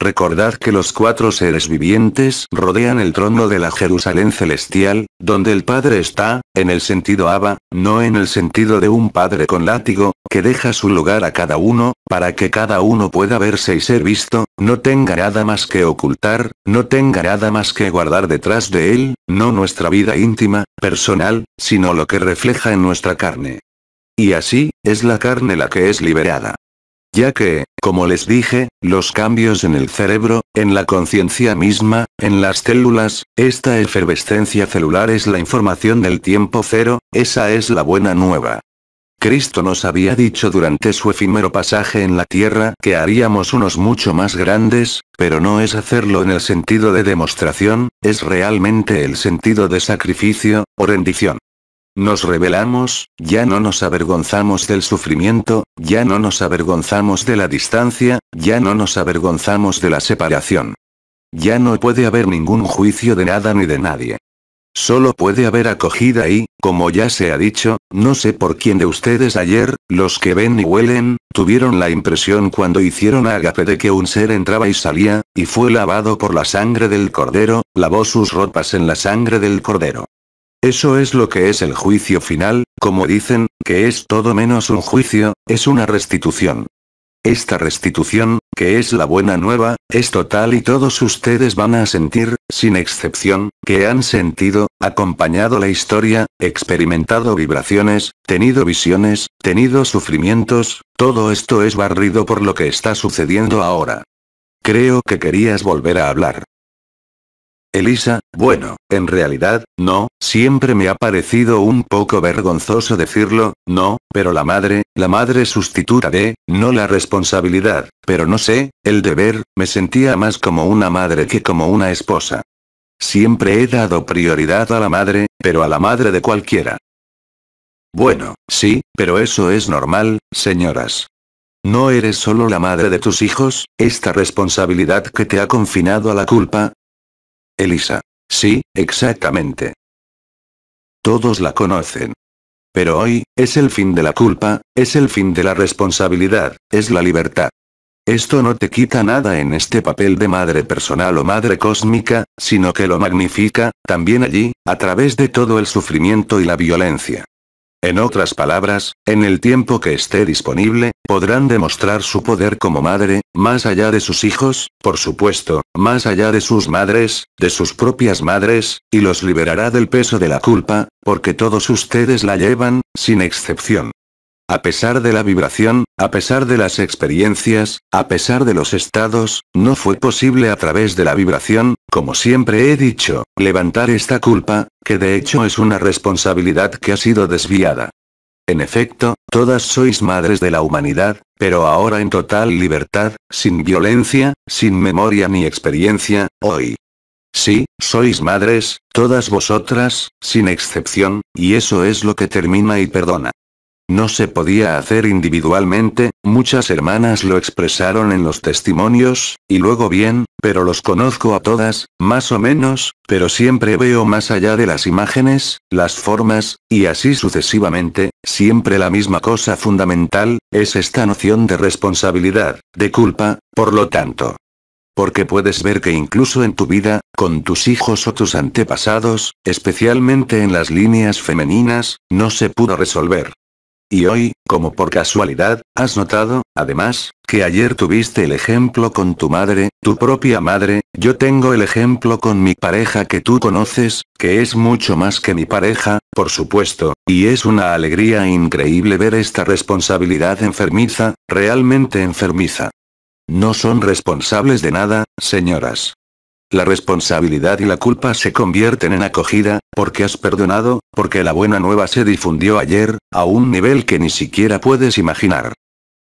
Recordad que los cuatro seres vivientes rodean el trono de la Jerusalén celestial, donde el Padre está, en el sentido Abba, no en el sentido de un padre con látigo, que deja su lugar a cada uno, para que cada uno pueda verse y ser visto, no tenga nada más que ocultar, no tenga nada más que guardar detrás de él, no nuestra vida íntima, personal, sino lo que refleja en nuestra carne. Y así, es la carne la que es liberada ya que, como les dije, los cambios en el cerebro, en la conciencia misma, en las células, esta efervescencia celular es la información del tiempo cero, esa es la buena nueva. Cristo nos había dicho durante su efímero pasaje en la tierra que haríamos unos mucho más grandes, pero no es hacerlo en el sentido de demostración, es realmente el sentido de sacrificio, o rendición. Nos revelamos, ya no nos avergonzamos del sufrimiento, ya no nos avergonzamos de la distancia, ya no nos avergonzamos de la separación. Ya no puede haber ningún juicio de nada ni de nadie. Solo puede haber acogida y, como ya se ha dicho, no sé por quién de ustedes ayer, los que ven y huelen, tuvieron la impresión cuando hicieron ágape de que un ser entraba y salía, y fue lavado por la sangre del cordero, lavó sus ropas en la sangre del cordero. Eso es lo que es el juicio final, como dicen, que es todo menos un juicio, es una restitución. Esta restitución, que es la buena nueva, es total y todos ustedes van a sentir, sin excepción, que han sentido, acompañado la historia, experimentado vibraciones, tenido visiones, tenido sufrimientos, todo esto es barrido por lo que está sucediendo ahora. Creo que querías volver a hablar. Elisa, bueno, en realidad, no, siempre me ha parecido un poco vergonzoso decirlo, no, pero la madre, la madre sustituta de, no la responsabilidad, pero no sé, el deber, me sentía más como una madre que como una esposa. Siempre he dado prioridad a la madre, pero a la madre de cualquiera. Bueno, sí, pero eso es normal, señoras. No eres solo la madre de tus hijos, esta responsabilidad que te ha confinado a la culpa, Elisa. Sí, exactamente. Todos la conocen. Pero hoy, es el fin de la culpa, es el fin de la responsabilidad, es la libertad. Esto no te quita nada en este papel de madre personal o madre cósmica, sino que lo magnifica, también allí, a través de todo el sufrimiento y la violencia. En otras palabras, en el tiempo que esté disponible, podrán demostrar su poder como madre, más allá de sus hijos, por supuesto, más allá de sus madres, de sus propias madres, y los liberará del peso de la culpa, porque todos ustedes la llevan, sin excepción. A pesar de la vibración, a pesar de las experiencias, a pesar de los estados, no fue posible a través de la vibración, como siempre he dicho, levantar esta culpa, que de hecho es una responsabilidad que ha sido desviada. En efecto, todas sois madres de la humanidad, pero ahora en total libertad, sin violencia, sin memoria ni experiencia, hoy. Sí, sois madres, todas vosotras, sin excepción, y eso es lo que termina y perdona. No se podía hacer individualmente, muchas hermanas lo expresaron en los testimonios, y luego bien, pero los conozco a todas, más o menos, pero siempre veo más allá de las imágenes, las formas, y así sucesivamente, siempre la misma cosa fundamental, es esta noción de responsabilidad, de culpa, por lo tanto. Porque puedes ver que incluso en tu vida, con tus hijos o tus antepasados, especialmente en las líneas femeninas, no se pudo resolver. Y hoy, como por casualidad, has notado, además, que ayer tuviste el ejemplo con tu madre, tu propia madre, yo tengo el ejemplo con mi pareja que tú conoces, que es mucho más que mi pareja, por supuesto, y es una alegría increíble ver esta responsabilidad enfermiza, realmente enfermiza. No son responsables de nada, señoras. La responsabilidad y la culpa se convierten en acogida, porque has perdonado, porque la buena nueva se difundió ayer, a un nivel que ni siquiera puedes imaginar.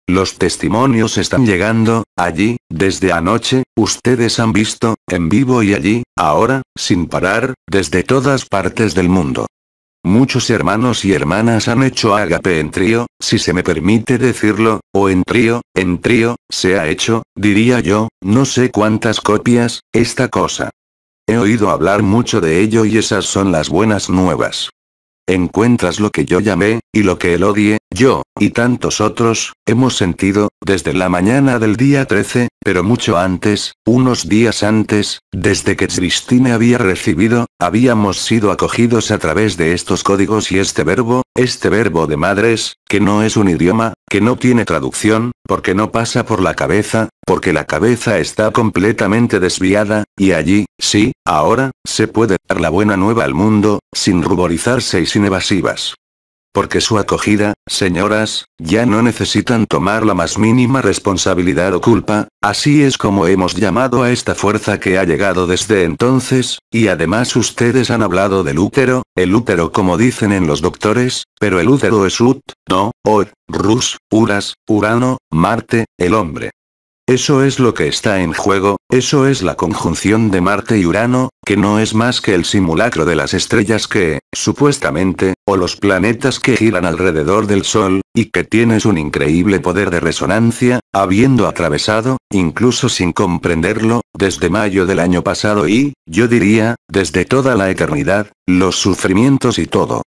Los testimonios están llegando, allí, desde anoche, ustedes han visto, en vivo y allí, ahora, sin parar, desde todas partes del mundo. Muchos hermanos y hermanas han hecho agape en trío, si se me permite decirlo, o en trío, en trío, se ha hecho, diría yo, no sé cuántas copias, esta cosa. He oído hablar mucho de ello y esas son las buenas nuevas. Encuentras lo que yo llamé, y lo que el odie, yo, y tantos otros, hemos sentido, desde la mañana del día 13, pero mucho antes, unos días antes, desde que Cristina había recibido, habíamos sido acogidos a través de estos códigos y este verbo, este verbo de madres, que no es un idioma, que no tiene traducción, porque no pasa por la cabeza, porque la cabeza está completamente desviada, y allí, sí, ahora, se puede dar la buena nueva al mundo, sin ruborizarse y sin evasivas. Porque su acogida, señoras, ya no necesitan tomar la más mínima responsabilidad o culpa, así es como hemos llamado a esta fuerza que ha llegado desde entonces, y además ustedes han hablado del útero, el útero como dicen en los doctores, pero el útero es ut, no, or, rus, uras, urano, Marte, el hombre. Eso es lo que está en juego, eso es la conjunción de Marte y Urano, que no es más que el simulacro de las estrellas que, supuestamente, o los planetas que giran alrededor del Sol, y que tienes un increíble poder de resonancia, habiendo atravesado, incluso sin comprenderlo, desde mayo del año pasado y, yo diría, desde toda la eternidad, los sufrimientos y todo.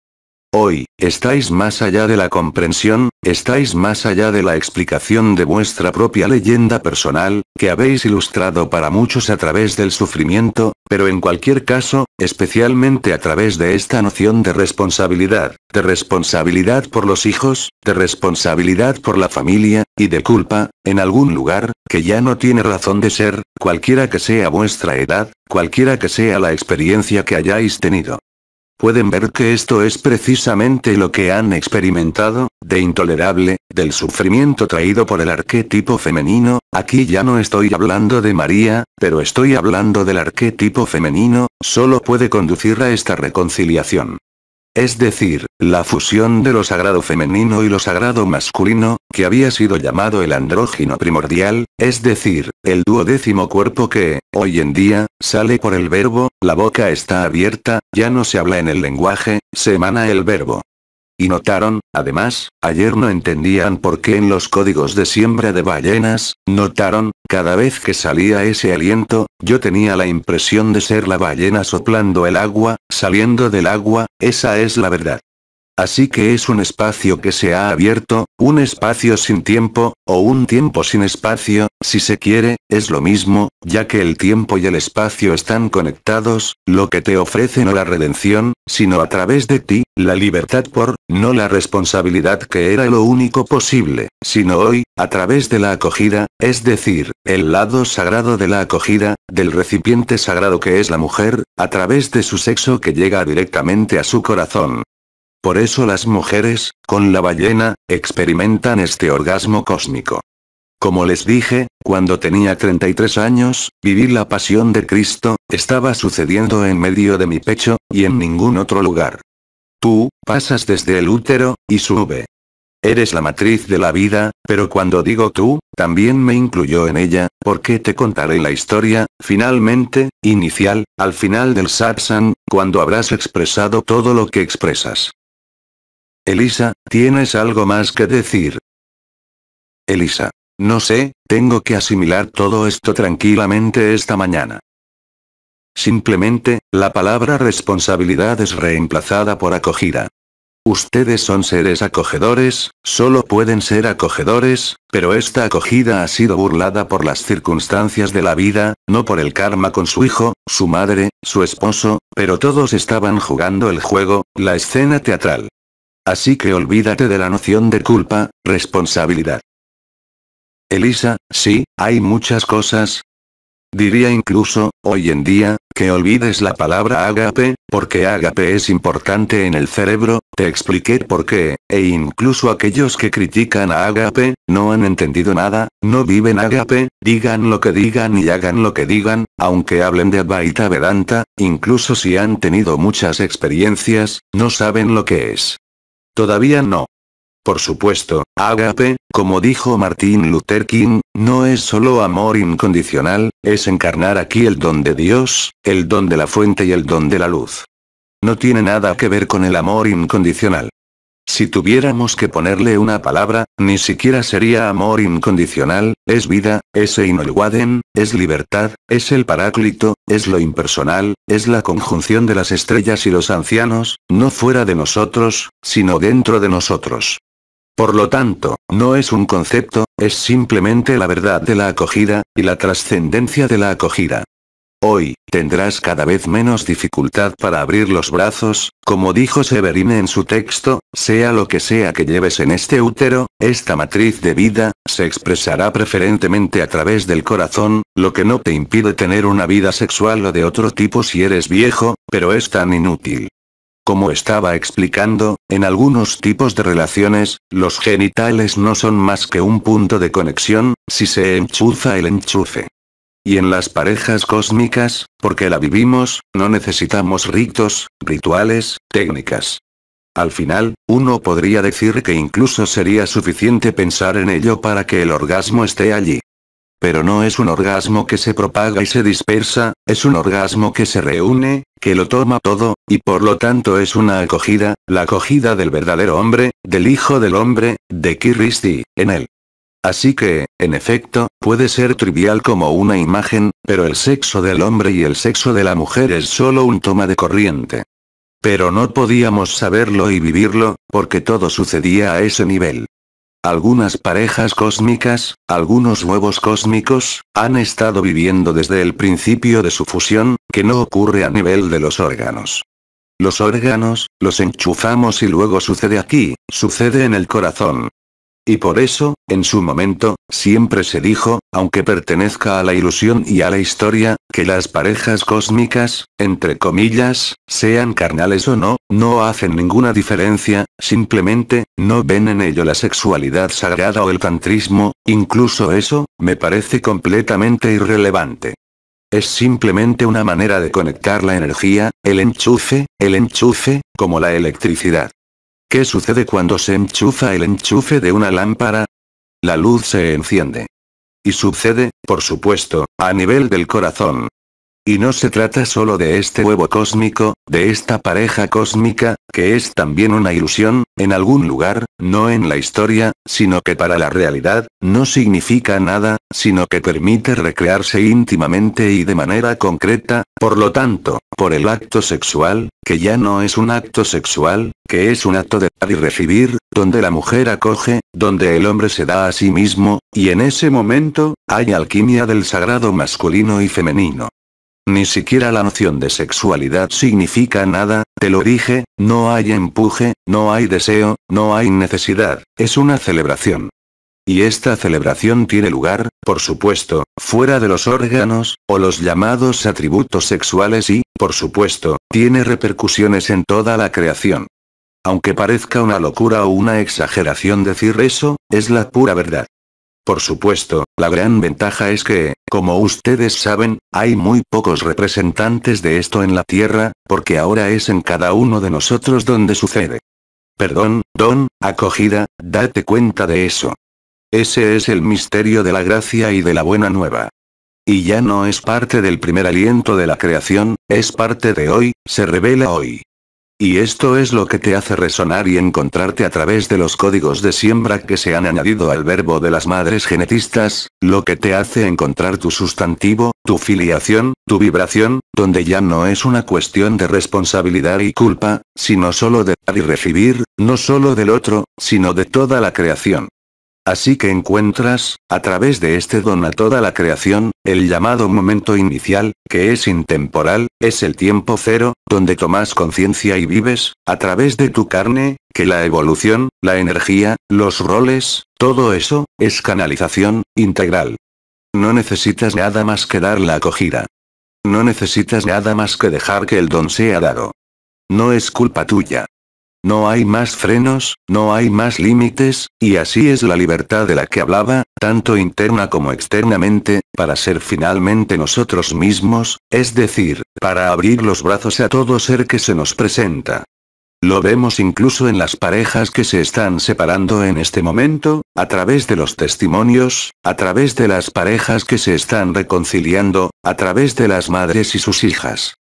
Hoy, estáis más allá de la comprensión, estáis más allá de la explicación de vuestra propia leyenda personal, que habéis ilustrado para muchos a través del sufrimiento, pero en cualquier caso, especialmente a través de esta noción de responsabilidad, de responsabilidad por los hijos, de responsabilidad por la familia, y de culpa, en algún lugar, que ya no tiene razón de ser, cualquiera que sea vuestra edad, cualquiera que sea la experiencia que hayáis tenido. Pueden ver que esto es precisamente lo que han experimentado, de intolerable, del sufrimiento traído por el arquetipo femenino, aquí ya no estoy hablando de María, pero estoy hablando del arquetipo femenino, solo puede conducir a esta reconciliación. Es decir, la fusión de lo sagrado femenino y lo sagrado masculino, que había sido llamado el andrógino primordial, es decir, el duodécimo cuerpo que, hoy en día, sale por el verbo, la boca está abierta, ya no se habla en el lenguaje, se emana el verbo. Y notaron, además, ayer no entendían por qué en los códigos de siembra de ballenas, notaron, cada vez que salía ese aliento, yo tenía la impresión de ser la ballena soplando el agua, saliendo del agua, esa es la verdad. Así que es un espacio que se ha abierto, un espacio sin tiempo, o un tiempo sin espacio, si se quiere, es lo mismo, ya que el tiempo y el espacio están conectados, lo que te ofrece no la redención, sino a través de ti, la libertad por, no la responsabilidad que era lo único posible, sino hoy, a través de la acogida, es decir, el lado sagrado de la acogida, del recipiente sagrado que es la mujer, a través de su sexo que llega directamente a su corazón. Por eso las mujeres, con la ballena, experimentan este orgasmo cósmico. Como les dije, cuando tenía 33 años, vivir la pasión de Cristo, estaba sucediendo en medio de mi pecho, y en ningún otro lugar. Tú, pasas desde el útero, y sube. Eres la matriz de la vida, pero cuando digo tú, también me incluyo en ella, porque te contaré la historia, finalmente, inicial, al final del satsang, cuando habrás expresado todo lo que expresas. Elisa, ¿tienes algo más que decir? Elisa. No sé, tengo que asimilar todo esto tranquilamente esta mañana. Simplemente, la palabra responsabilidad es reemplazada por acogida. Ustedes son seres acogedores, solo pueden ser acogedores, pero esta acogida ha sido burlada por las circunstancias de la vida, no por el karma con su hijo, su madre, su esposo, pero todos estaban jugando el juego, la escena teatral. Así que olvídate de la noción de culpa, responsabilidad. Elisa, sí, hay muchas cosas. Diría incluso, hoy en día, que olvides la palabra agape, porque agape es importante en el cerebro, te expliqué por qué, e incluso aquellos que critican a agape, no han entendido nada, no viven agape, digan lo que digan y hagan lo que digan, aunque hablen de Advaita Vedanta, incluso si han tenido muchas experiencias, no saben lo que es. Todavía no. Por supuesto, agape, como dijo Martin Luther King, no es solo amor incondicional, es encarnar aquí el don de Dios, el don de la fuente y el don de la luz. No tiene nada que ver con el amor incondicional. Si tuviéramos que ponerle una palabra, ni siquiera sería amor incondicional, es vida, es Einolwaden, es libertad, es el paráclito, es lo impersonal, es la conjunción de las estrellas y los ancianos, no fuera de nosotros, sino dentro de nosotros. Por lo tanto, no es un concepto, es simplemente la verdad de la acogida, y la trascendencia de la acogida. Hoy, tendrás cada vez menos dificultad para abrir los brazos, como dijo Severine en su texto, sea lo que sea que lleves en este útero, esta matriz de vida, se expresará preferentemente a través del corazón, lo que no te impide tener una vida sexual o de otro tipo si eres viejo, pero es tan inútil. Como estaba explicando, en algunos tipos de relaciones, los genitales no son más que un punto de conexión, si se enchufa el enchufe. Y en las parejas cósmicas, porque la vivimos, no necesitamos ritos, rituales, técnicas. Al final, uno podría decir que incluso sería suficiente pensar en ello para que el orgasmo esté allí. Pero no es un orgasmo que se propaga y se dispersa, es un orgasmo que se reúne, que lo toma todo, y por lo tanto es una acogida, la acogida del verdadero hombre, del hijo del hombre, de Kiristi, en él. Así que, en efecto, puede ser trivial como una imagen, pero el sexo del hombre y el sexo de la mujer es solo un toma de corriente. Pero no podíamos saberlo y vivirlo, porque todo sucedía a ese nivel. Algunas parejas cósmicas, algunos huevos cósmicos, han estado viviendo desde el principio de su fusión, que no ocurre a nivel de los órganos. Los órganos, los enchufamos y luego sucede aquí, sucede en el corazón, y por eso, en su momento, siempre se dijo, aunque pertenezca a la ilusión y a la historia, que las parejas cósmicas, entre comillas, sean carnales o no, no hacen ninguna diferencia, simplemente, no ven en ello la sexualidad sagrada o el tantrismo, incluso eso, me parece completamente irrelevante. Es simplemente una manera de conectar la energía, el enchufe, el enchufe, como la electricidad. ¿Qué sucede cuando se enchufa el enchufe de una lámpara? La luz se enciende. Y sucede, por supuesto, a nivel del corazón. Y no se trata solo de este huevo cósmico, de esta pareja cósmica, que es también una ilusión, en algún lugar, no en la historia, sino que para la realidad, no significa nada, sino que permite recrearse íntimamente y de manera concreta, por lo tanto, por el acto sexual, que ya no es un acto sexual, que es un acto de dar y recibir, donde la mujer acoge, donde el hombre se da a sí mismo, y en ese momento, hay alquimia del sagrado masculino y femenino. Ni siquiera la noción de sexualidad significa nada, te lo dije, no hay empuje, no hay deseo, no hay necesidad, es una celebración. Y esta celebración tiene lugar, por supuesto, fuera de los órganos, o los llamados atributos sexuales y, por supuesto, tiene repercusiones en toda la creación. Aunque parezca una locura o una exageración decir eso, es la pura verdad. Por supuesto, la gran ventaja es que, como ustedes saben, hay muy pocos representantes de esto en la Tierra, porque ahora es en cada uno de nosotros donde sucede. Perdón, Don, acogida, date cuenta de eso. Ese es el misterio de la gracia y de la buena nueva. Y ya no es parte del primer aliento de la creación, es parte de hoy, se revela hoy. Y esto es lo que te hace resonar y encontrarte a través de los códigos de siembra que se han añadido al verbo de las madres genetistas, lo que te hace encontrar tu sustantivo, tu filiación, tu vibración, donde ya no es una cuestión de responsabilidad y culpa, sino solo de dar y recibir, no solo del otro, sino de toda la creación. Así que encuentras, a través de este don a toda la creación, el llamado momento inicial, que es intemporal, es el tiempo cero, donde tomas conciencia y vives, a través de tu carne, que la evolución, la energía, los roles, todo eso, es canalización, integral. No necesitas nada más que dar la acogida. No necesitas nada más que dejar que el don sea dado. No es culpa tuya. No hay más frenos, no hay más límites, y así es la libertad de la que hablaba, tanto interna como externamente, para ser finalmente nosotros mismos, es decir, para abrir los brazos a todo ser que se nos presenta. Lo vemos incluso en las parejas que se están separando en este momento, a través de los testimonios, a través de las parejas que se están reconciliando, a través de las madres y sus hijas.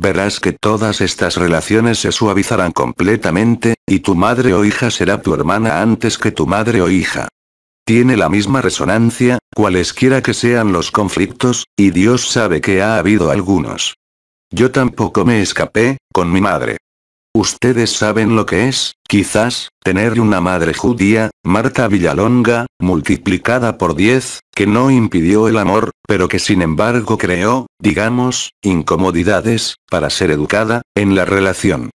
Verás que todas estas relaciones se suavizarán completamente, y tu madre o hija será tu hermana antes que tu madre o hija. Tiene la misma resonancia, cualesquiera que sean los conflictos, y Dios sabe que ha habido algunos. Yo tampoco me escapé, con mi madre. Ustedes saben lo que es, quizás, tener una madre judía, Marta Villalonga, multiplicada por 10, que no impidió el amor, pero que sin embargo creó, digamos, incomodidades, para ser educada, en la relación.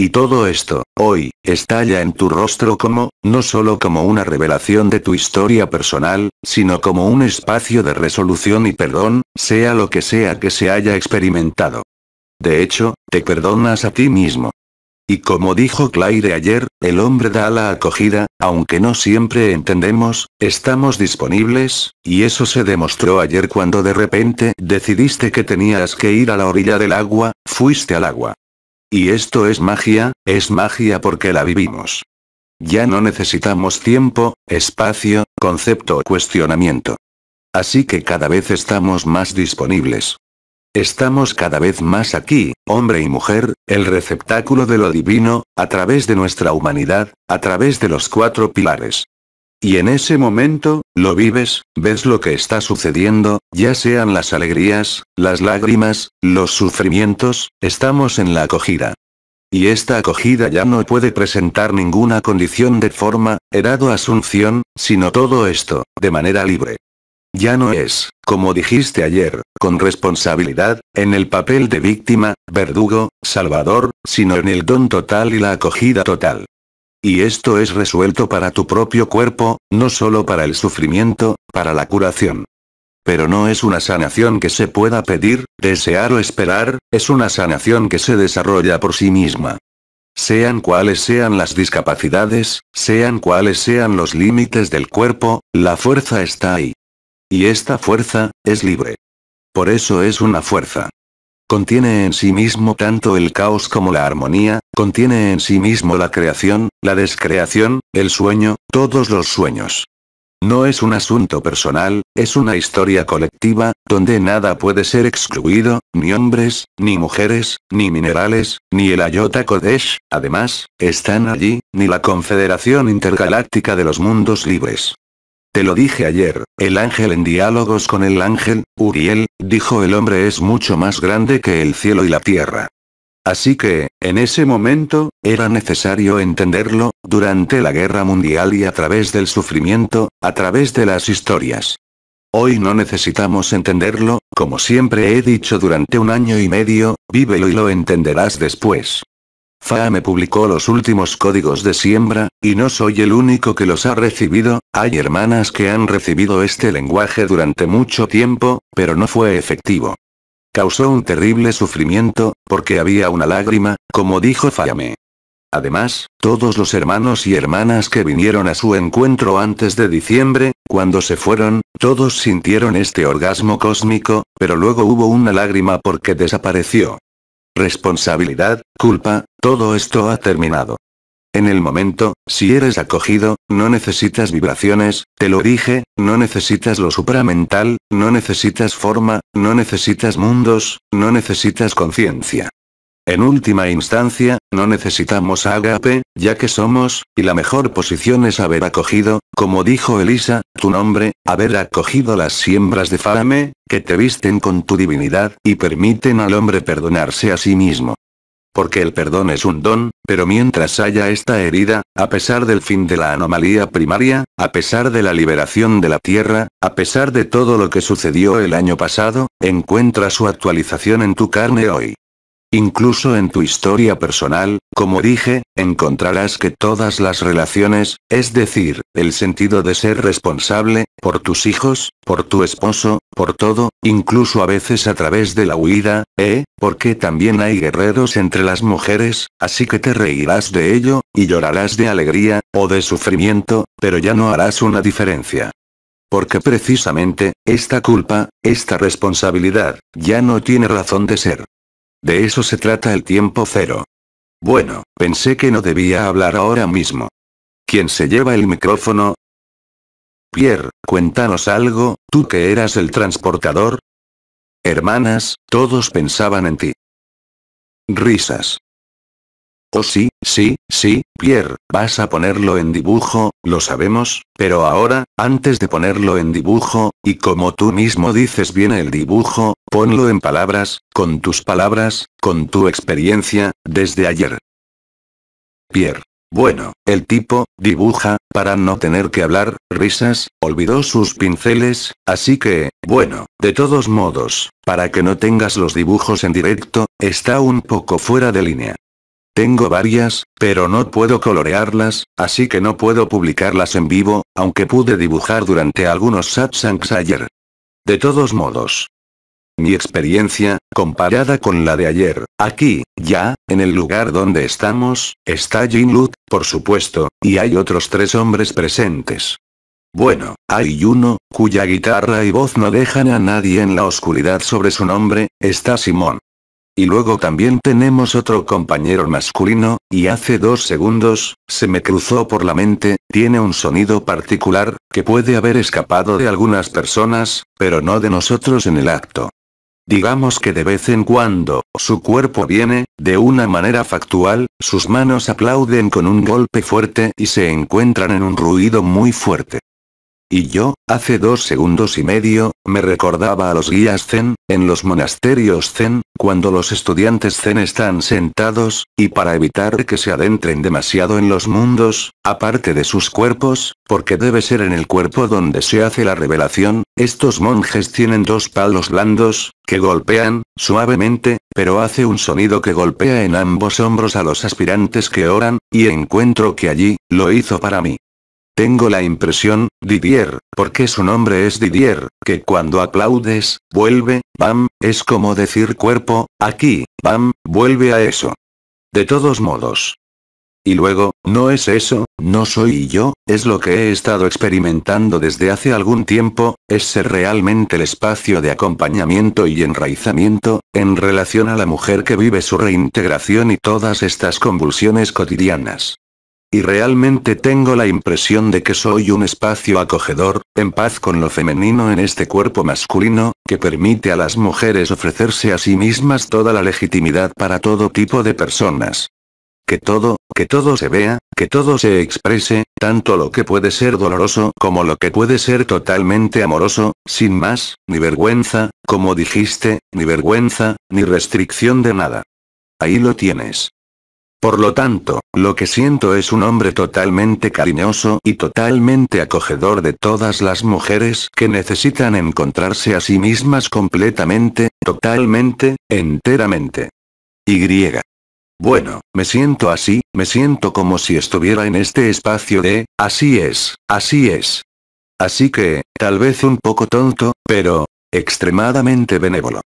Y todo esto, hoy, estalla en tu rostro como, no solo como una revelación de tu historia personal, sino como un espacio de resolución y perdón, sea lo que sea que se haya experimentado. De hecho, te perdonas a ti mismo. Y como dijo Claire ayer, el hombre da la acogida, aunque no siempre entendemos, estamos disponibles, y eso se demostró ayer cuando de repente decidiste que tenías que ir a la orilla del agua, fuiste al agua. Y esto es magia, es magia porque la vivimos. Ya no necesitamos tiempo, espacio, concepto o cuestionamiento. Así que cada vez estamos más disponibles. Estamos cada vez más aquí, hombre y mujer, el receptáculo de lo divino, a través de nuestra humanidad, a través de los cuatro pilares. Y en ese momento, lo vives, ves lo que está sucediendo, ya sean las alegrías, las lágrimas, los sufrimientos, estamos en la acogida. Y esta acogida ya no puede presentar ninguna condición de forma, herado asunción, sino todo esto, de manera libre. Ya no es, como dijiste ayer, con responsabilidad, en el papel de víctima, verdugo, salvador, sino en el don total y la acogida total. Y esto es resuelto para tu propio cuerpo, no solo para el sufrimiento, para la curación. Pero no es una sanación que se pueda pedir, desear o esperar, es una sanación que se desarrolla por sí misma. Sean cuales sean las discapacidades, sean cuales sean los límites del cuerpo, la fuerza está ahí. Y esta fuerza, es libre. Por eso es una fuerza. Contiene en sí mismo tanto el caos como la armonía, contiene en sí mismo la creación, la descreación, el sueño, todos los sueños. No es un asunto personal, es una historia colectiva, donde nada puede ser excluido, ni hombres, ni mujeres, ni minerales, ni el Ayota Kodesh, además, están allí, ni la Confederación Intergaláctica de los Mundos Libres. Te lo dije ayer, el ángel en diálogos con el ángel, Uriel, dijo el hombre es mucho más grande que el cielo y la tierra. Así que, en ese momento, era necesario entenderlo, durante la guerra mundial y a través del sufrimiento, a través de las historias. Hoy no necesitamos entenderlo, como siempre he dicho durante un año y medio, vívelo y lo entenderás después. Fayame publicó los últimos códigos de siembra, y no soy el único que los ha recibido, hay hermanas que han recibido este lenguaje durante mucho tiempo, pero no fue efectivo. Causó un terrible sufrimiento, porque había una lágrima, como dijo Fame. Además, todos los hermanos y hermanas que vinieron a su encuentro antes de diciembre, cuando se fueron, todos sintieron este orgasmo cósmico, pero luego hubo una lágrima porque desapareció responsabilidad, culpa, todo esto ha terminado. En el momento, si eres acogido, no necesitas vibraciones, te lo dije, no necesitas lo supramental, no necesitas forma, no necesitas mundos, no necesitas conciencia. En última instancia, no necesitamos Agape, ya que somos, y la mejor posición es haber acogido, como dijo Elisa, tu nombre, haber acogido las siembras de Fame, que te visten con tu divinidad y permiten al hombre perdonarse a sí mismo. Porque el perdón es un don, pero mientras haya esta herida, a pesar del fin de la anomalía primaria, a pesar de la liberación de la Tierra, a pesar de todo lo que sucedió el año pasado, encuentra su actualización en tu carne hoy. Incluso en tu historia personal, como dije, encontrarás que todas las relaciones, es decir, el sentido de ser responsable, por tus hijos, por tu esposo, por todo, incluso a veces a través de la huida, ¿eh? Porque también hay guerreros entre las mujeres, así que te reirás de ello, y llorarás de alegría, o de sufrimiento, pero ya no harás una diferencia. Porque precisamente, esta culpa, esta responsabilidad, ya no tiene razón de ser. De eso se trata el tiempo cero. Bueno, pensé que no debía hablar ahora mismo. ¿Quién se lleva el micrófono? Pierre, cuéntanos algo, tú que eras el transportador. Hermanas, todos pensaban en ti. Risas. Oh sí, sí, sí, Pierre, vas a ponerlo en dibujo, lo sabemos, pero ahora, antes de ponerlo en dibujo, y como tú mismo dices bien el dibujo, ponlo en palabras, con tus palabras, con tu experiencia, desde ayer. Pierre. Bueno, el tipo, dibuja, para no tener que hablar, risas, olvidó sus pinceles, así que, bueno, de todos modos, para que no tengas los dibujos en directo, está un poco fuera de línea. Tengo varias, pero no puedo colorearlas, así que no puedo publicarlas en vivo, aunque pude dibujar durante algunos satsangs ayer. De todos modos. Mi experiencia, comparada con la de ayer, aquí, ya, en el lugar donde estamos, está Jean-Luc, por supuesto, y hay otros tres hombres presentes. Bueno, hay uno, cuya guitarra y voz no dejan a nadie en la oscuridad sobre su nombre, está Simón. Y luego también tenemos otro compañero masculino, y hace dos segundos, se me cruzó por la mente, tiene un sonido particular, que puede haber escapado de algunas personas, pero no de nosotros en el acto. Digamos que de vez en cuando, su cuerpo viene, de una manera factual, sus manos aplauden con un golpe fuerte y se encuentran en un ruido muy fuerte. Y yo, hace dos segundos y medio, me recordaba a los guías zen, en los monasterios zen, cuando los estudiantes zen están sentados, y para evitar que se adentren demasiado en los mundos, aparte de sus cuerpos, porque debe ser en el cuerpo donde se hace la revelación, estos monjes tienen dos palos blandos, que golpean, suavemente, pero hace un sonido que golpea en ambos hombros a los aspirantes que oran, y encuentro que allí, lo hizo para mí. Tengo la impresión, Didier, porque su nombre es Didier, que cuando aplaudes, vuelve, bam, es como decir cuerpo, aquí, bam, vuelve a eso. De todos modos. Y luego, no es eso, no soy yo, es lo que he estado experimentando desde hace algún tiempo, es ser realmente el espacio de acompañamiento y enraizamiento, en relación a la mujer que vive su reintegración y todas estas convulsiones cotidianas. Y realmente tengo la impresión de que soy un espacio acogedor, en paz con lo femenino en este cuerpo masculino, que permite a las mujeres ofrecerse a sí mismas toda la legitimidad para todo tipo de personas. Que todo, que todo se vea, que todo se exprese, tanto lo que puede ser doloroso como lo que puede ser totalmente amoroso, sin más, ni vergüenza, como dijiste, ni vergüenza, ni restricción de nada. Ahí lo tienes. Por lo tanto, lo que siento es un hombre totalmente cariñoso y totalmente acogedor de todas las mujeres que necesitan encontrarse a sí mismas completamente, totalmente, enteramente. Y. Bueno, me siento así, me siento como si estuviera en este espacio de, así es, así es. Así que, tal vez un poco tonto, pero, extremadamente benévolo.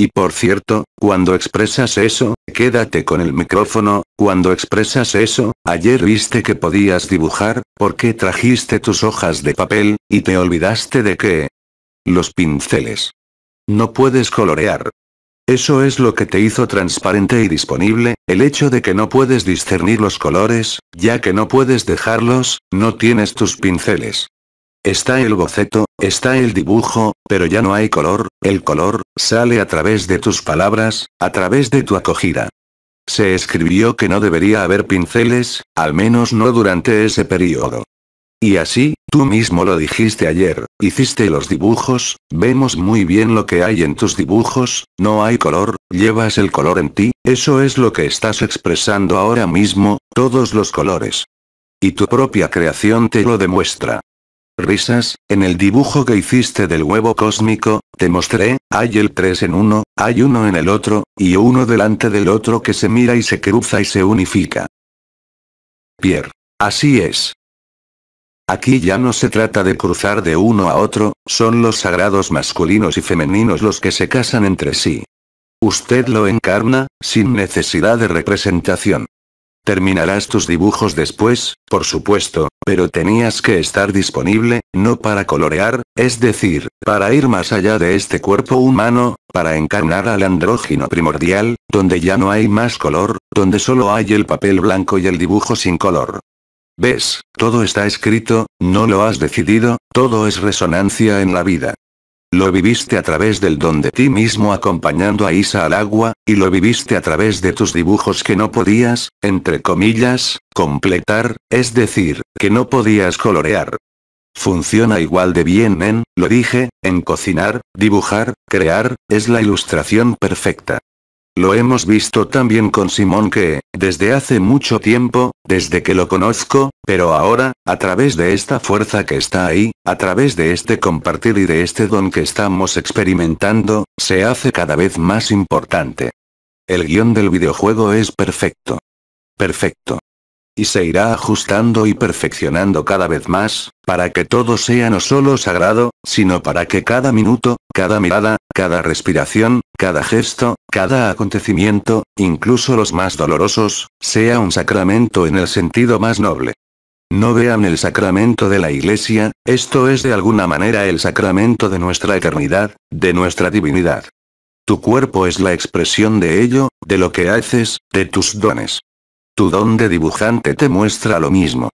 Y por cierto, cuando expresas eso, quédate con el micrófono, cuando expresas eso, ayer viste que podías dibujar, porque trajiste tus hojas de papel, y te olvidaste de qué? Los pinceles. No puedes colorear. Eso es lo que te hizo transparente y disponible, el hecho de que no puedes discernir los colores, ya que no puedes dejarlos, no tienes tus pinceles. Está el boceto, está el dibujo, pero ya no hay color, el color, sale a través de tus palabras, a través de tu acogida. Se escribió que no debería haber pinceles, al menos no durante ese periodo. Y así, tú mismo lo dijiste ayer, hiciste los dibujos, vemos muy bien lo que hay en tus dibujos, no hay color, llevas el color en ti, eso es lo que estás expresando ahora mismo, todos los colores. Y tu propia creación te lo demuestra risas, en el dibujo que hiciste del huevo cósmico, te mostré, hay el tres en uno, hay uno en el otro, y uno delante del otro que se mira y se cruza y se unifica. Pierre. Así es. Aquí ya no se trata de cruzar de uno a otro, son los sagrados masculinos y femeninos los que se casan entre sí. Usted lo encarna, sin necesidad de representación. Terminarás tus dibujos después, por supuesto, pero tenías que estar disponible, no para colorear, es decir, para ir más allá de este cuerpo humano, para encarnar al andrógino primordial, donde ya no hay más color, donde solo hay el papel blanco y el dibujo sin color. ¿Ves? Todo está escrito, no lo has decidido, todo es resonancia en la vida. Lo viviste a través del don de ti mismo acompañando a Isa al agua, y lo viviste a través de tus dibujos que no podías, entre comillas, completar, es decir, que no podías colorear. Funciona igual de bien en, lo dije, en cocinar, dibujar, crear, es la ilustración perfecta. Lo hemos visto también con Simón que, desde hace mucho tiempo, desde que lo conozco, pero ahora, a través de esta fuerza que está ahí, a través de este compartir y de este don que estamos experimentando, se hace cada vez más importante. El guión del videojuego es perfecto. Perfecto y se irá ajustando y perfeccionando cada vez más, para que todo sea no solo sagrado, sino para que cada minuto, cada mirada, cada respiración, cada gesto, cada acontecimiento, incluso los más dolorosos, sea un sacramento en el sentido más noble. No vean el sacramento de la iglesia, esto es de alguna manera el sacramento de nuestra eternidad, de nuestra divinidad. Tu cuerpo es la expresión de ello, de lo que haces, de tus dones. Tu don de dibujante te muestra lo mismo.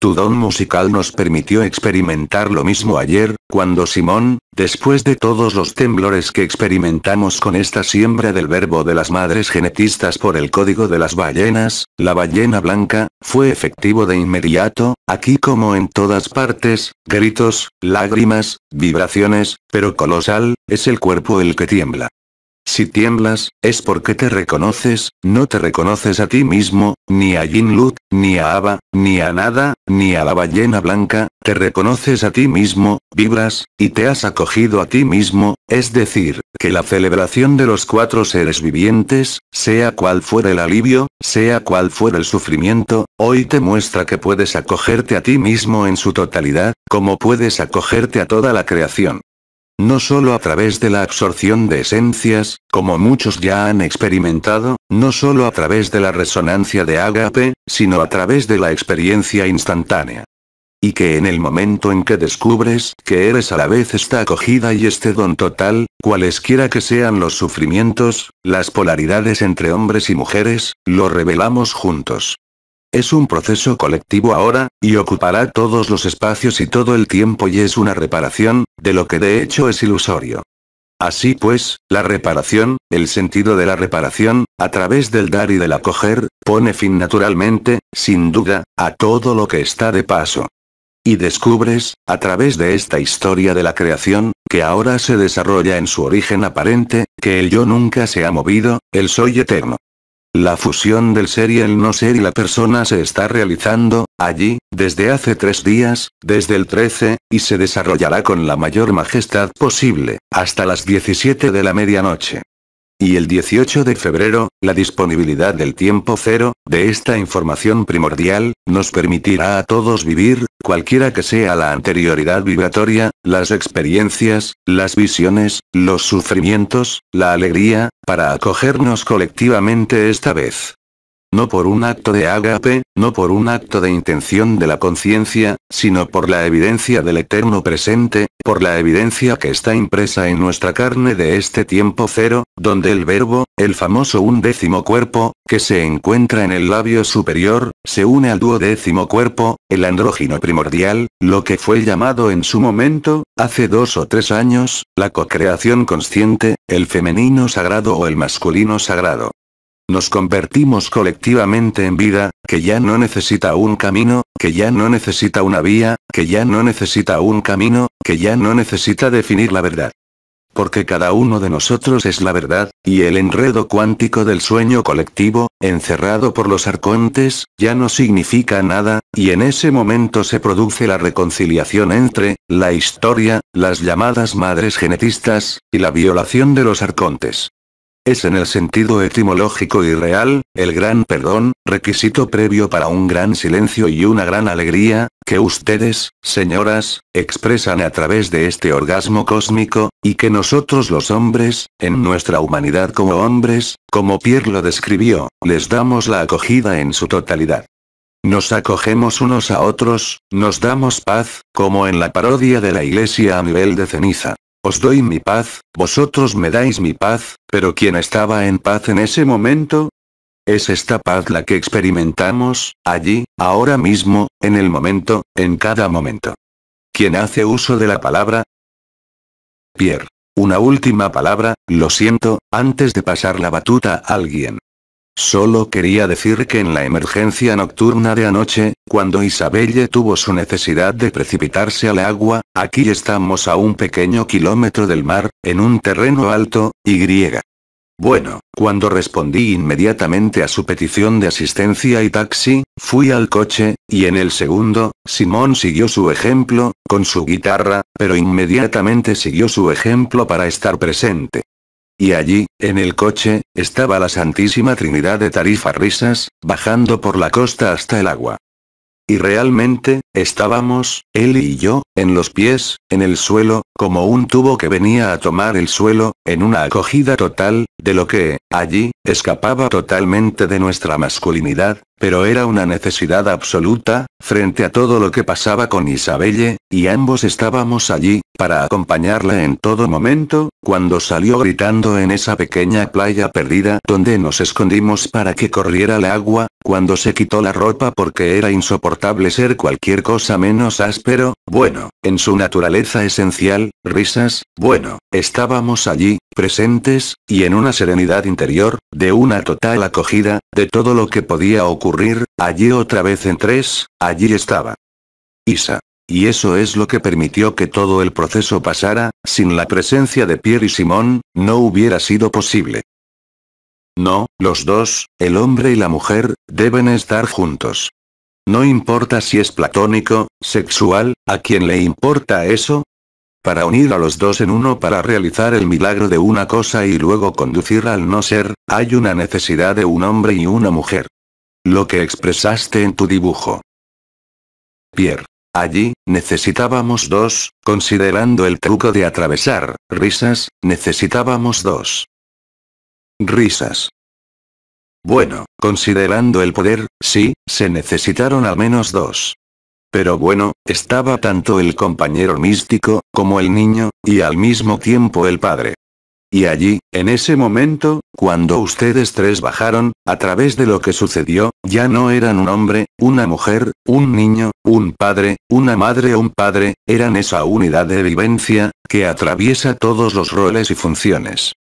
Tu don musical nos permitió experimentar lo mismo ayer, cuando Simón, después de todos los temblores que experimentamos con esta siembra del verbo de las madres genetistas por el código de las ballenas, la ballena blanca, fue efectivo de inmediato, aquí como en todas partes, gritos, lágrimas, vibraciones, pero colosal, es el cuerpo el que tiembla. Si tiemblas, es porque te reconoces, no te reconoces a ti mismo, ni a Jin Lut, ni a Ava, ni a nada, ni a la ballena blanca, te reconoces a ti mismo, vibras, y te has acogido a ti mismo, es decir, que la celebración de los cuatro seres vivientes, sea cual fuera el alivio, sea cual fuera el sufrimiento, hoy te muestra que puedes acogerte a ti mismo en su totalidad, como puedes acogerte a toda la creación. No solo a través de la absorción de esencias, como muchos ya han experimentado, no solo a través de la resonancia de Agape, sino a través de la experiencia instantánea. Y que en el momento en que descubres que eres a la vez esta acogida y este don total, cualesquiera que sean los sufrimientos, las polaridades entre hombres y mujeres, lo revelamos juntos. Es un proceso colectivo ahora, y ocupará todos los espacios y todo el tiempo y es una reparación, de lo que de hecho es ilusorio. Así pues, la reparación, el sentido de la reparación, a través del dar y del acoger, pone fin naturalmente, sin duda, a todo lo que está de paso. Y descubres, a través de esta historia de la creación, que ahora se desarrolla en su origen aparente, que el yo nunca se ha movido, el soy eterno. La fusión del ser y el no ser y la persona se está realizando, allí, desde hace tres días, desde el 13, y se desarrollará con la mayor majestad posible, hasta las 17 de la medianoche y el 18 de febrero, la disponibilidad del tiempo cero, de esta información primordial, nos permitirá a todos vivir, cualquiera que sea la anterioridad vibratoria, las experiencias, las visiones, los sufrimientos, la alegría, para acogernos colectivamente esta vez, no por un acto de agape, no por un acto de intención de la conciencia, sino por la evidencia del eterno presente, por la evidencia que está impresa en nuestra carne de este tiempo cero, donde el verbo, el famoso undécimo cuerpo, que se encuentra en el labio superior, se une al duodécimo cuerpo, el andrógino primordial, lo que fue llamado en su momento, hace dos o tres años, la cocreación consciente, el femenino sagrado o el masculino sagrado. Nos convertimos colectivamente en vida, que ya no necesita un camino, que ya no necesita una vía, que ya no necesita un camino, que ya no necesita definir la verdad. Porque cada uno de nosotros es la verdad, y el enredo cuántico del sueño colectivo, encerrado por los arcontes, ya no significa nada, y en ese momento se produce la reconciliación entre, la historia, las llamadas madres genetistas, y la violación de los arcontes. Es en el sentido etimológico y real, el gran perdón, requisito previo para un gran silencio y una gran alegría, que ustedes, señoras, expresan a través de este orgasmo cósmico, y que nosotros los hombres, en nuestra humanidad como hombres, como Pierre lo describió, les damos la acogida en su totalidad. Nos acogemos unos a otros, nos damos paz, como en la parodia de la iglesia a nivel de ceniza. Os doy mi paz, vosotros me dais mi paz, pero ¿quién estaba en paz en ese momento? Es esta paz la que experimentamos, allí, ahora mismo, en el momento, en cada momento. ¿Quién hace uso de la palabra? Pierre. Una última palabra, lo siento, antes de pasar la batuta a alguien. Solo quería decir que en la emergencia nocturna de anoche, cuando Isabelle tuvo su necesidad de precipitarse al agua, aquí estamos a un pequeño kilómetro del mar, en un terreno alto, y... Bueno, cuando respondí inmediatamente a su petición de asistencia y taxi, fui al coche, y en el segundo, Simón siguió su ejemplo, con su guitarra, pero inmediatamente siguió su ejemplo para estar presente. Y allí, en el coche, estaba la Santísima Trinidad de Tarifa Risas, bajando por la costa hasta el agua. Y realmente, estábamos, él y yo, en los pies, en el suelo, como un tubo que venía a tomar el suelo, en una acogida total, de lo que, allí, escapaba totalmente de nuestra masculinidad, pero era una necesidad absoluta, frente a todo lo que pasaba con Isabelle, y ambos estábamos allí, para acompañarla en todo momento, cuando salió gritando en esa pequeña playa perdida donde nos escondimos para que corriera el agua, cuando se quitó la ropa porque era insoportable ser cualquier cosa menos áspero, bueno, en su naturaleza esencial, risas, bueno, estábamos allí, presentes, y en una serenidad interior, de una total acogida, de todo lo que podía ocurrir allí otra vez en tres, allí estaba. Isa. Y eso es lo que permitió que todo el proceso pasara, sin la presencia de Pierre y Simón, no hubiera sido posible. No, los dos, el hombre y la mujer, deben estar juntos. No importa si es platónico, sexual, ¿a quién le importa eso? Para unir a los dos en uno para realizar el milagro de una cosa y luego conducir al no ser, hay una necesidad de un hombre y una mujer. Lo que expresaste en tu dibujo. Pierre. Allí, necesitábamos dos, considerando el truco de atravesar, risas, necesitábamos dos. Risas. Bueno, considerando el poder, sí, se necesitaron al menos dos. Pero bueno, estaba tanto el compañero místico, como el niño, y al mismo tiempo el padre. Y allí, en ese momento, cuando ustedes tres bajaron, a través de lo que sucedió, ya no eran un hombre, una mujer, un niño, un padre, una madre o un padre, eran esa unidad de vivencia, que atraviesa todos los roles y funciones.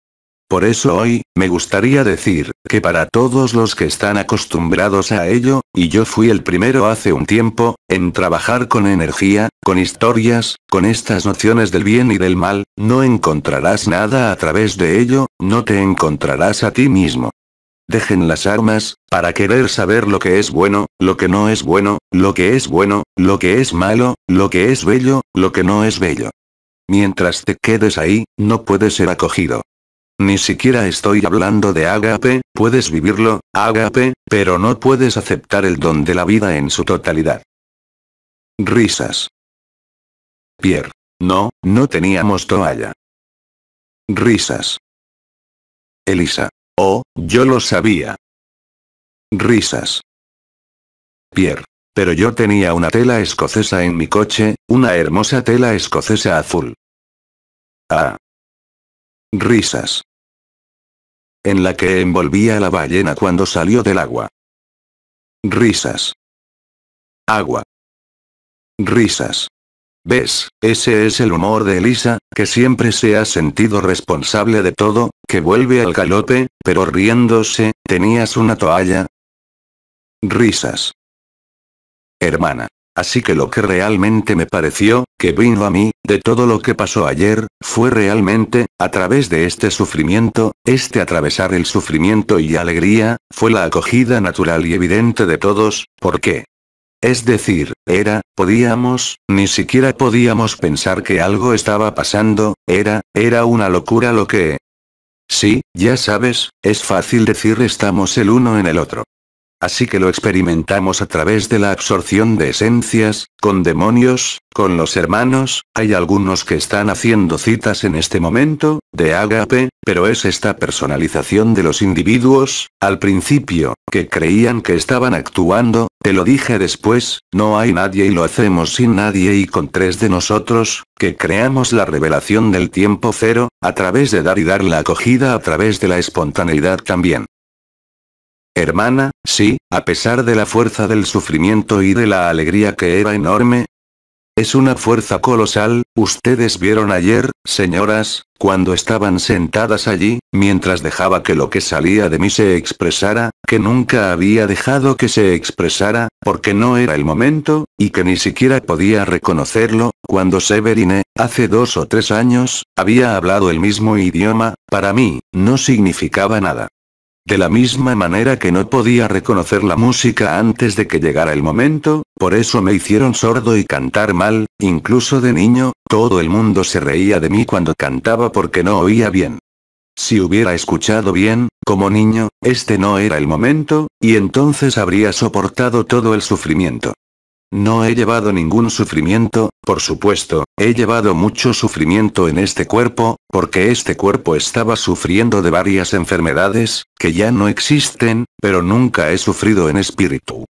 Por eso hoy, me gustaría decir, que para todos los que están acostumbrados a ello, y yo fui el primero hace un tiempo, en trabajar con energía, con historias, con estas nociones del bien y del mal, no encontrarás nada a través de ello, no te encontrarás a ti mismo. Dejen las armas, para querer saber lo que es bueno, lo que no es bueno, lo que es bueno, lo que es malo, lo que es bello, lo que no es bello. Mientras te quedes ahí, no puedes ser acogido. Ni siquiera estoy hablando de agape, puedes vivirlo, agape, pero no puedes aceptar el don de la vida en su totalidad. Risas. Pierre. No, no teníamos toalla. Risas. Elisa. Oh, yo lo sabía. Risas. Pierre. Pero yo tenía una tela escocesa en mi coche, una hermosa tela escocesa azul. Ah. Risas en la que envolvía a la ballena cuando salió del agua. Risas. Agua. Risas. ¿Ves? Ese es el humor de Elisa, que siempre se ha sentido responsable de todo, que vuelve al galope, pero riéndose, ¿tenías una toalla? Risas. Hermana. Así que lo que realmente me pareció, que vino a mí, de todo lo que pasó ayer, fue realmente, a través de este sufrimiento, este atravesar el sufrimiento y alegría, fue la acogida natural y evidente de todos, ¿por qué? Es decir, era, podíamos, ni siquiera podíamos pensar que algo estaba pasando, era, era una locura lo que... Sí, ya sabes, es fácil decir estamos el uno en el otro. Así que lo experimentamos a través de la absorción de esencias, con demonios, con los hermanos, hay algunos que están haciendo citas en este momento, de agape, pero es esta personalización de los individuos, al principio, que creían que estaban actuando, te lo dije después, no hay nadie y lo hacemos sin nadie y con tres de nosotros, que creamos la revelación del tiempo cero, a través de dar y dar la acogida a través de la espontaneidad también. Hermana, sí, a pesar de la fuerza del sufrimiento y de la alegría que era enorme. Es una fuerza colosal, ustedes vieron ayer, señoras, cuando estaban sentadas allí, mientras dejaba que lo que salía de mí se expresara, que nunca había dejado que se expresara, porque no era el momento, y que ni siquiera podía reconocerlo, cuando Severine, hace dos o tres años, había hablado el mismo idioma, para mí, no significaba nada. De la misma manera que no podía reconocer la música antes de que llegara el momento, por eso me hicieron sordo y cantar mal, incluso de niño, todo el mundo se reía de mí cuando cantaba porque no oía bien. Si hubiera escuchado bien, como niño, este no era el momento, y entonces habría soportado todo el sufrimiento. No he llevado ningún sufrimiento, por supuesto, he llevado mucho sufrimiento en este cuerpo, porque este cuerpo estaba sufriendo de varias enfermedades, que ya no existen, pero nunca he sufrido en espíritu.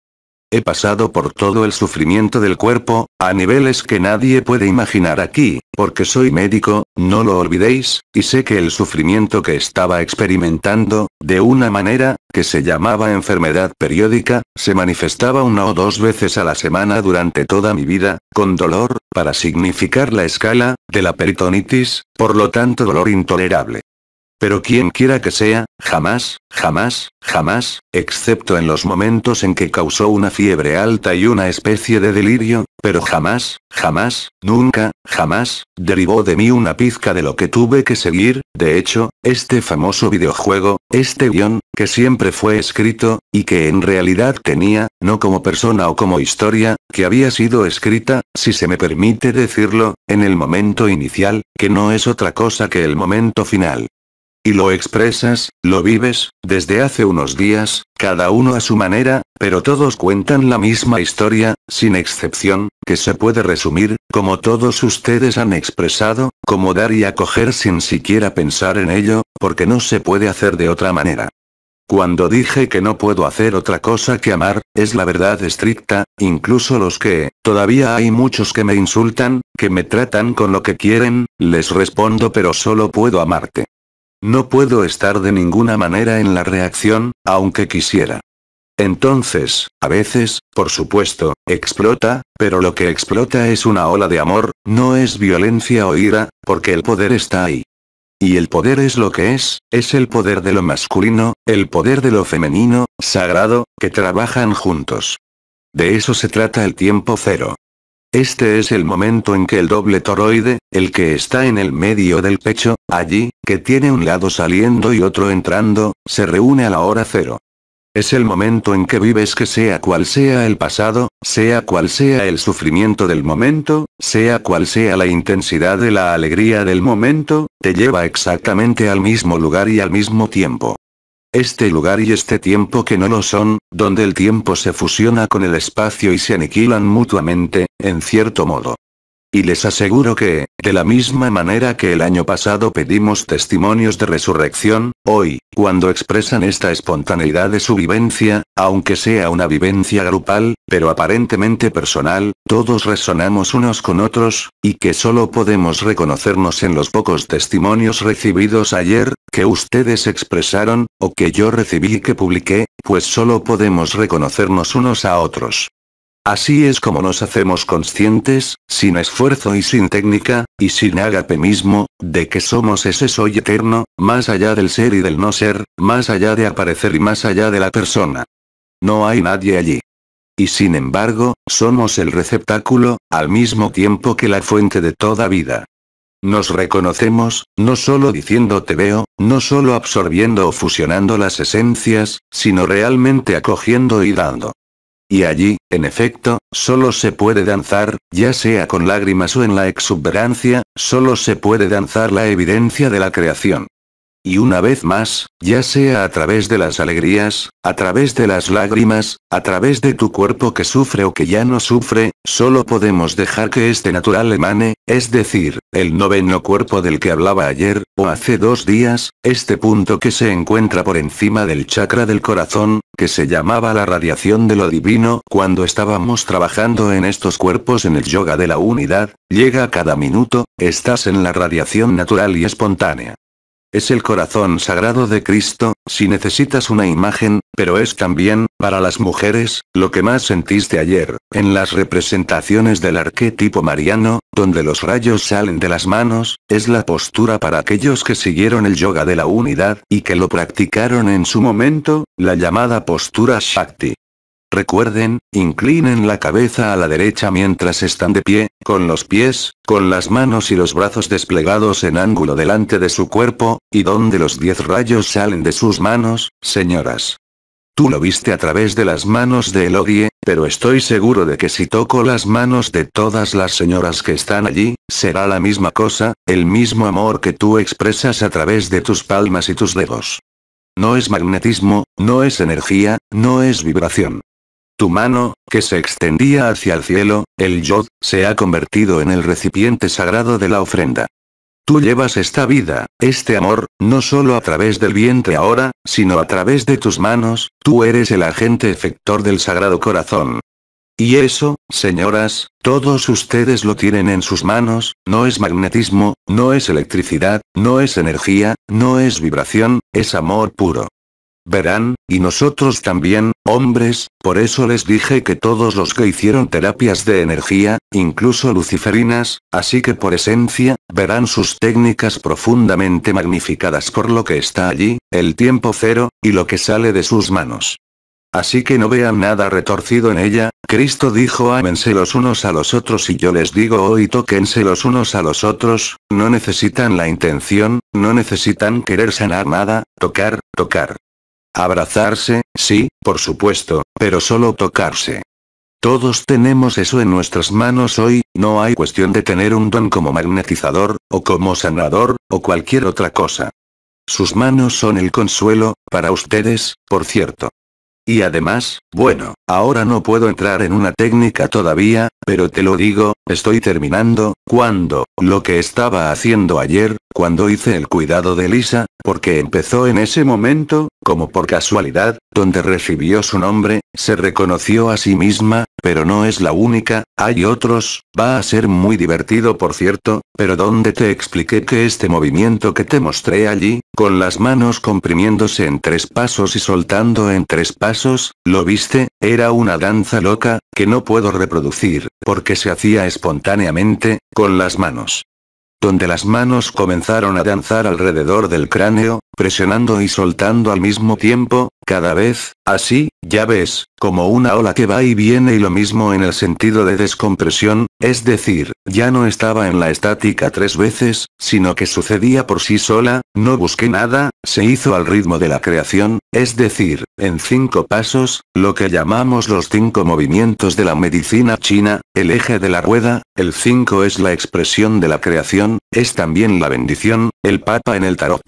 He pasado por todo el sufrimiento del cuerpo, a niveles que nadie puede imaginar aquí, porque soy médico, no lo olvidéis, y sé que el sufrimiento que estaba experimentando, de una manera, que se llamaba enfermedad periódica, se manifestaba una o dos veces a la semana durante toda mi vida, con dolor, para significar la escala, de la peritonitis, por lo tanto dolor intolerable. Pero quien quiera que sea, jamás, jamás, jamás, excepto en los momentos en que causó una fiebre alta y una especie de delirio, pero jamás, jamás, nunca, jamás, derivó de mí una pizca de lo que tuve que seguir, de hecho, este famoso videojuego, este guión, que siempre fue escrito, y que en realidad tenía, no como persona o como historia, que había sido escrita, si se me permite decirlo, en el momento inicial, que no es otra cosa que el momento final. Y lo expresas, lo vives, desde hace unos días, cada uno a su manera, pero todos cuentan la misma historia, sin excepción, que se puede resumir, como todos ustedes han expresado, como dar y acoger sin siquiera pensar en ello, porque no se puede hacer de otra manera. Cuando dije que no puedo hacer otra cosa que amar, es la verdad estricta, incluso los que, todavía hay muchos que me insultan, que me tratan con lo que quieren, les respondo pero solo puedo amarte. No puedo estar de ninguna manera en la reacción, aunque quisiera. Entonces, a veces, por supuesto, explota, pero lo que explota es una ola de amor, no es violencia o ira, porque el poder está ahí. Y el poder es lo que es, es el poder de lo masculino, el poder de lo femenino, sagrado, que trabajan juntos. De eso se trata el tiempo cero. Este es el momento en que el doble toroide, el que está en el medio del pecho, allí, que tiene un lado saliendo y otro entrando, se reúne a la hora cero. Es el momento en que vives que sea cual sea el pasado, sea cual sea el sufrimiento del momento, sea cual sea la intensidad de la alegría del momento, te lleva exactamente al mismo lugar y al mismo tiempo. Este lugar y este tiempo que no lo son, donde el tiempo se fusiona con el espacio y se aniquilan mutuamente, en cierto modo. Y les aseguro que, de la misma manera que el año pasado pedimos testimonios de resurrección, hoy, cuando expresan esta espontaneidad de su vivencia, aunque sea una vivencia grupal, pero aparentemente personal, todos resonamos unos con otros, y que solo podemos reconocernos en los pocos testimonios recibidos ayer, que ustedes expresaron, o que yo recibí y que publiqué, pues solo podemos reconocernos unos a otros. Así es como nos hacemos conscientes, sin esfuerzo y sin técnica, y sin ágape mismo, de que somos ese soy eterno, más allá del ser y del no ser, más allá de aparecer y más allá de la persona. No hay nadie allí. Y sin embargo, somos el receptáculo, al mismo tiempo que la fuente de toda vida. Nos reconocemos, no solo diciendo te veo, no solo absorbiendo o fusionando las esencias, sino realmente acogiendo y dando. Y allí, en efecto, solo se puede danzar, ya sea con lágrimas o en la exuberancia, solo se puede danzar la evidencia de la creación. Y una vez más, ya sea a través de las alegrías, a través de las lágrimas, a través de tu cuerpo que sufre o que ya no sufre, solo podemos dejar que este natural emane, es decir, el noveno cuerpo del que hablaba ayer, o hace dos días, este punto que se encuentra por encima del chakra del corazón, que se llamaba la radiación de lo divino, cuando estábamos trabajando en estos cuerpos en el yoga de la unidad, llega cada minuto, estás en la radiación natural y espontánea. Es el corazón sagrado de Cristo, si necesitas una imagen, pero es también, para las mujeres, lo que más sentiste ayer, en las representaciones del arquetipo mariano, donde los rayos salen de las manos, es la postura para aquellos que siguieron el yoga de la unidad, y que lo practicaron en su momento, la llamada postura Shakti. Recuerden, inclinen la cabeza a la derecha mientras están de pie, con los pies, con las manos y los brazos desplegados en ángulo delante de su cuerpo, y donde los diez rayos salen de sus manos, señoras. Tú lo viste a través de las manos de Elodie, pero estoy seguro de que si toco las manos de todas las señoras que están allí, será la misma cosa, el mismo amor que tú expresas a través de tus palmas y tus dedos. No es magnetismo, no es energía, no es vibración. Tu mano, que se extendía hacia el cielo, el yod, se ha convertido en el recipiente sagrado de la ofrenda. Tú llevas esta vida, este amor, no solo a través del vientre ahora, sino a través de tus manos, tú eres el agente efector del Sagrado Corazón. Y eso, señoras, todos ustedes lo tienen en sus manos, no es magnetismo, no es electricidad, no es energía, no es vibración, es amor puro. Verán, y nosotros también, hombres, por eso les dije que todos los que hicieron terapias de energía, incluso luciferinas, así que por esencia, verán sus técnicas profundamente magnificadas por lo que está allí, el tiempo cero, y lo que sale de sus manos. Así que no vean nada retorcido en ella, Cristo dijo ámense los unos a los otros y yo les digo hoy tóquense los unos a los otros, no necesitan la intención, no necesitan querer sanar nada, tocar, tocar. Abrazarse, sí, por supuesto, pero solo tocarse. Todos tenemos eso en nuestras manos hoy, no hay cuestión de tener un don como magnetizador, o como sanador, o cualquier otra cosa. Sus manos son el consuelo, para ustedes, por cierto. Y además, bueno, ahora no puedo entrar en una técnica todavía, pero te lo digo, estoy terminando, cuando, lo que estaba haciendo ayer, cuando hice el cuidado de Lisa, porque empezó en ese momento, como por casualidad, donde recibió su nombre, se reconoció a sí misma, pero no es la única, hay otros, va a ser muy divertido por cierto, pero donde te expliqué que este movimiento que te mostré allí, con las manos comprimiéndose en tres pasos y soltando en tres pasos, lo viste, era una danza loca, que no puedo reproducir, porque se hacía espontáneamente, con las manos donde las manos comenzaron a danzar alrededor del cráneo, presionando y soltando al mismo tiempo, cada vez, así, ya ves, como una ola que va y viene y lo mismo en el sentido de descompresión, es decir, ya no estaba en la estática tres veces, sino que sucedía por sí sola, no busqué nada, se hizo al ritmo de la creación, es decir, en cinco pasos, lo que llamamos los cinco movimientos de la medicina china, el eje de la rueda, el cinco es la expresión de la creación, es también la bendición, el papa en el tarot.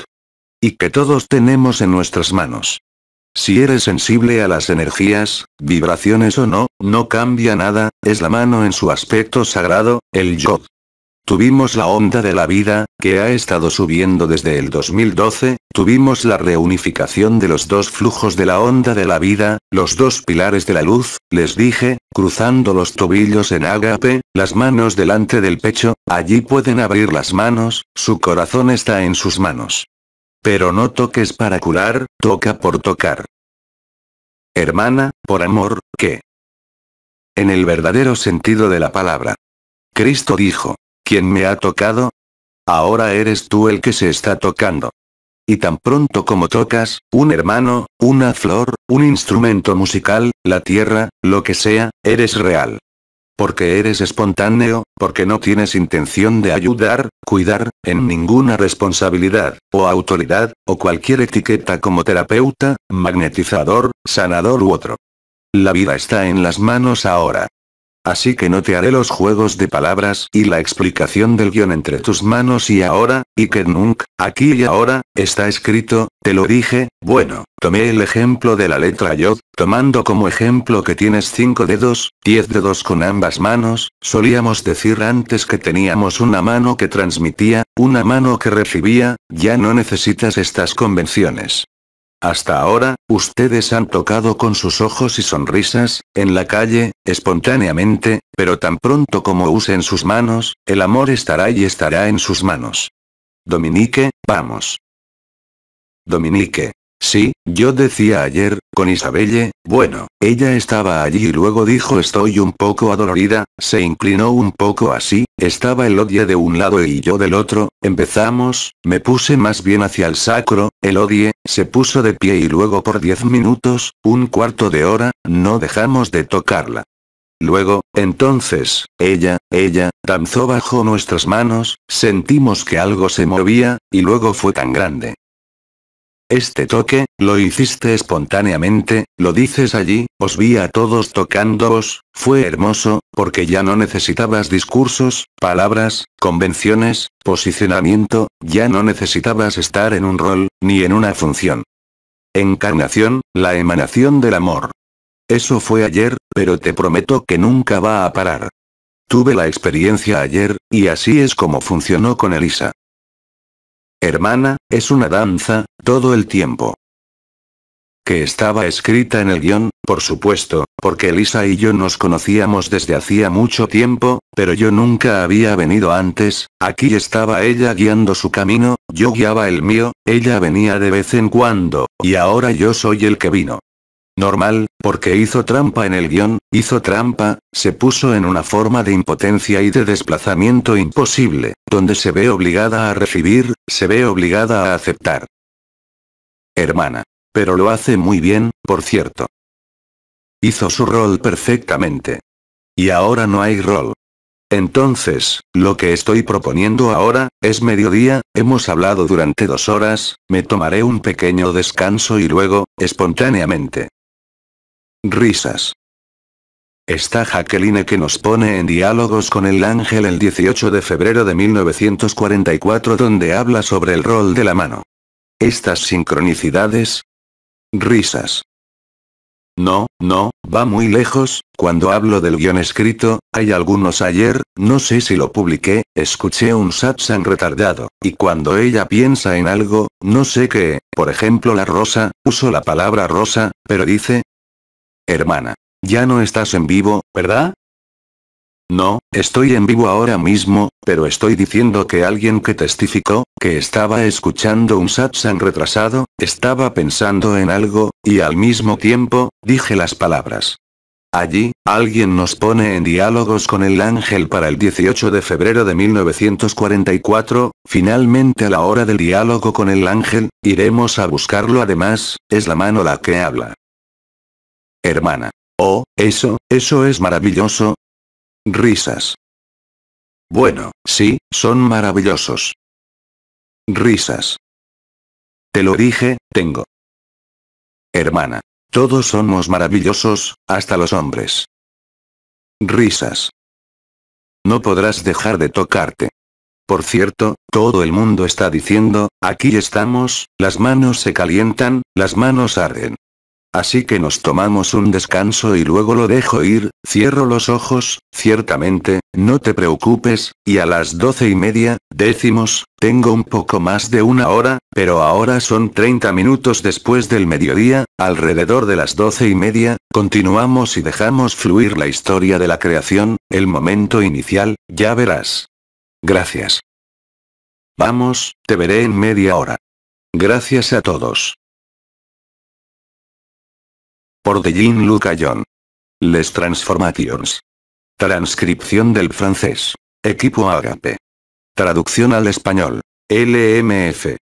Y que todos tenemos en nuestras manos. Si eres sensible a las energías, vibraciones o no, no cambia nada, es la mano en su aspecto sagrado, el yo. Tuvimos la onda de la vida, que ha estado subiendo desde el 2012, tuvimos la reunificación de los dos flujos de la onda de la vida, los dos pilares de la luz, les dije, cruzando los tobillos en ágape, las manos delante del pecho, allí pueden abrir las manos, su corazón está en sus manos. Pero no toques para curar, toca por tocar. Hermana, por amor, ¿qué? En el verdadero sentido de la palabra. Cristo dijo, ¿quién me ha tocado? Ahora eres tú el que se está tocando. Y tan pronto como tocas, un hermano, una flor, un instrumento musical, la tierra, lo que sea, eres real. Porque eres espontáneo, porque no tienes intención de ayudar, cuidar, en ninguna responsabilidad, o autoridad, o cualquier etiqueta como terapeuta, magnetizador, sanador u otro. La vida está en las manos ahora. Así que no te haré los juegos de palabras y la explicación del guión entre tus manos y ahora, y que nunca, aquí y ahora, está escrito, te lo dije, bueno, tomé el ejemplo de la letra Yod, tomando como ejemplo que tienes 5 dedos, 10 dedos con ambas manos, solíamos decir antes que teníamos una mano que transmitía, una mano que recibía, ya no necesitas estas convenciones. Hasta ahora, ustedes han tocado con sus ojos y sonrisas, en la calle, espontáneamente, pero tan pronto como usen sus manos, el amor estará y estará en sus manos. Dominique, vamos. Dominique, Sí, yo decía ayer, con Isabelle, bueno, ella estaba allí y luego dijo estoy un poco adolorida, se inclinó un poco así, estaba el odie de un lado y yo del otro, empezamos, me puse más bien hacia el sacro, el odie, se puso de pie y luego por diez minutos, un cuarto de hora, no dejamos de tocarla. Luego, entonces, ella, ella, danzó bajo nuestras manos, sentimos que algo se movía, y luego fue tan grande, este toque, lo hiciste espontáneamente, lo dices allí, os vi a todos tocándoos, fue hermoso, porque ya no necesitabas discursos, palabras, convenciones, posicionamiento, ya no necesitabas estar en un rol, ni en una función. Encarnación, la emanación del amor. Eso fue ayer, pero te prometo que nunca va a parar. Tuve la experiencia ayer, y así es como funcionó con Elisa. Hermana, es una danza, todo el tiempo. Que estaba escrita en el guión, por supuesto, porque Elisa y yo nos conocíamos desde hacía mucho tiempo, pero yo nunca había venido antes, aquí estaba ella guiando su camino, yo guiaba el mío, ella venía de vez en cuando, y ahora yo soy el que vino. Normal, porque hizo trampa en el guión, hizo trampa, se puso en una forma de impotencia y de desplazamiento imposible, donde se ve obligada a recibir, se ve obligada a aceptar. Hermana. Pero lo hace muy bien, por cierto. Hizo su rol perfectamente. Y ahora no hay rol. Entonces, lo que estoy proponiendo ahora, es mediodía, hemos hablado durante dos horas, me tomaré un pequeño descanso y luego, espontáneamente, Risas. Está Jacqueline que nos pone en diálogos con el ángel el 18 de febrero de 1944 donde habla sobre el rol de la mano. Estas sincronicidades. Risas. No, no, va muy lejos, cuando hablo del guión escrito, hay algunos ayer, no sé si lo publiqué, escuché un satsang retardado, y cuando ella piensa en algo, no sé qué, por ejemplo la rosa, uso la palabra rosa, pero dice, Hermana. Ya no estás en vivo, ¿verdad? No, estoy en vivo ahora mismo, pero estoy diciendo que alguien que testificó, que estaba escuchando un satsang retrasado, estaba pensando en algo, y al mismo tiempo, dije las palabras. Allí, alguien nos pone en diálogos con el ángel para el 18 de febrero de 1944, finalmente a la hora del diálogo con el ángel, iremos a buscarlo además, es la mano la que habla. Hermana. Oh, eso, eso es maravilloso. Risas. Bueno, sí, son maravillosos. Risas. Te lo dije, tengo. Hermana. Todos somos maravillosos, hasta los hombres. Risas. No podrás dejar de tocarte. Por cierto, todo el mundo está diciendo, aquí estamos, las manos se calientan, las manos arden. Así que nos tomamos un descanso y luego lo dejo ir, cierro los ojos, ciertamente, no te preocupes, y a las doce y media, decimos, tengo un poco más de una hora, pero ahora son 30 minutos después del mediodía, alrededor de las doce y media, continuamos y dejamos fluir la historia de la creación, el momento inicial, ya verás. Gracias. Vamos, te veré en media hora. Gracias a todos. Por de Jean-Luc Les Transformations. Transcripción del francés. Equipo Agape. Traducción al español. LMF.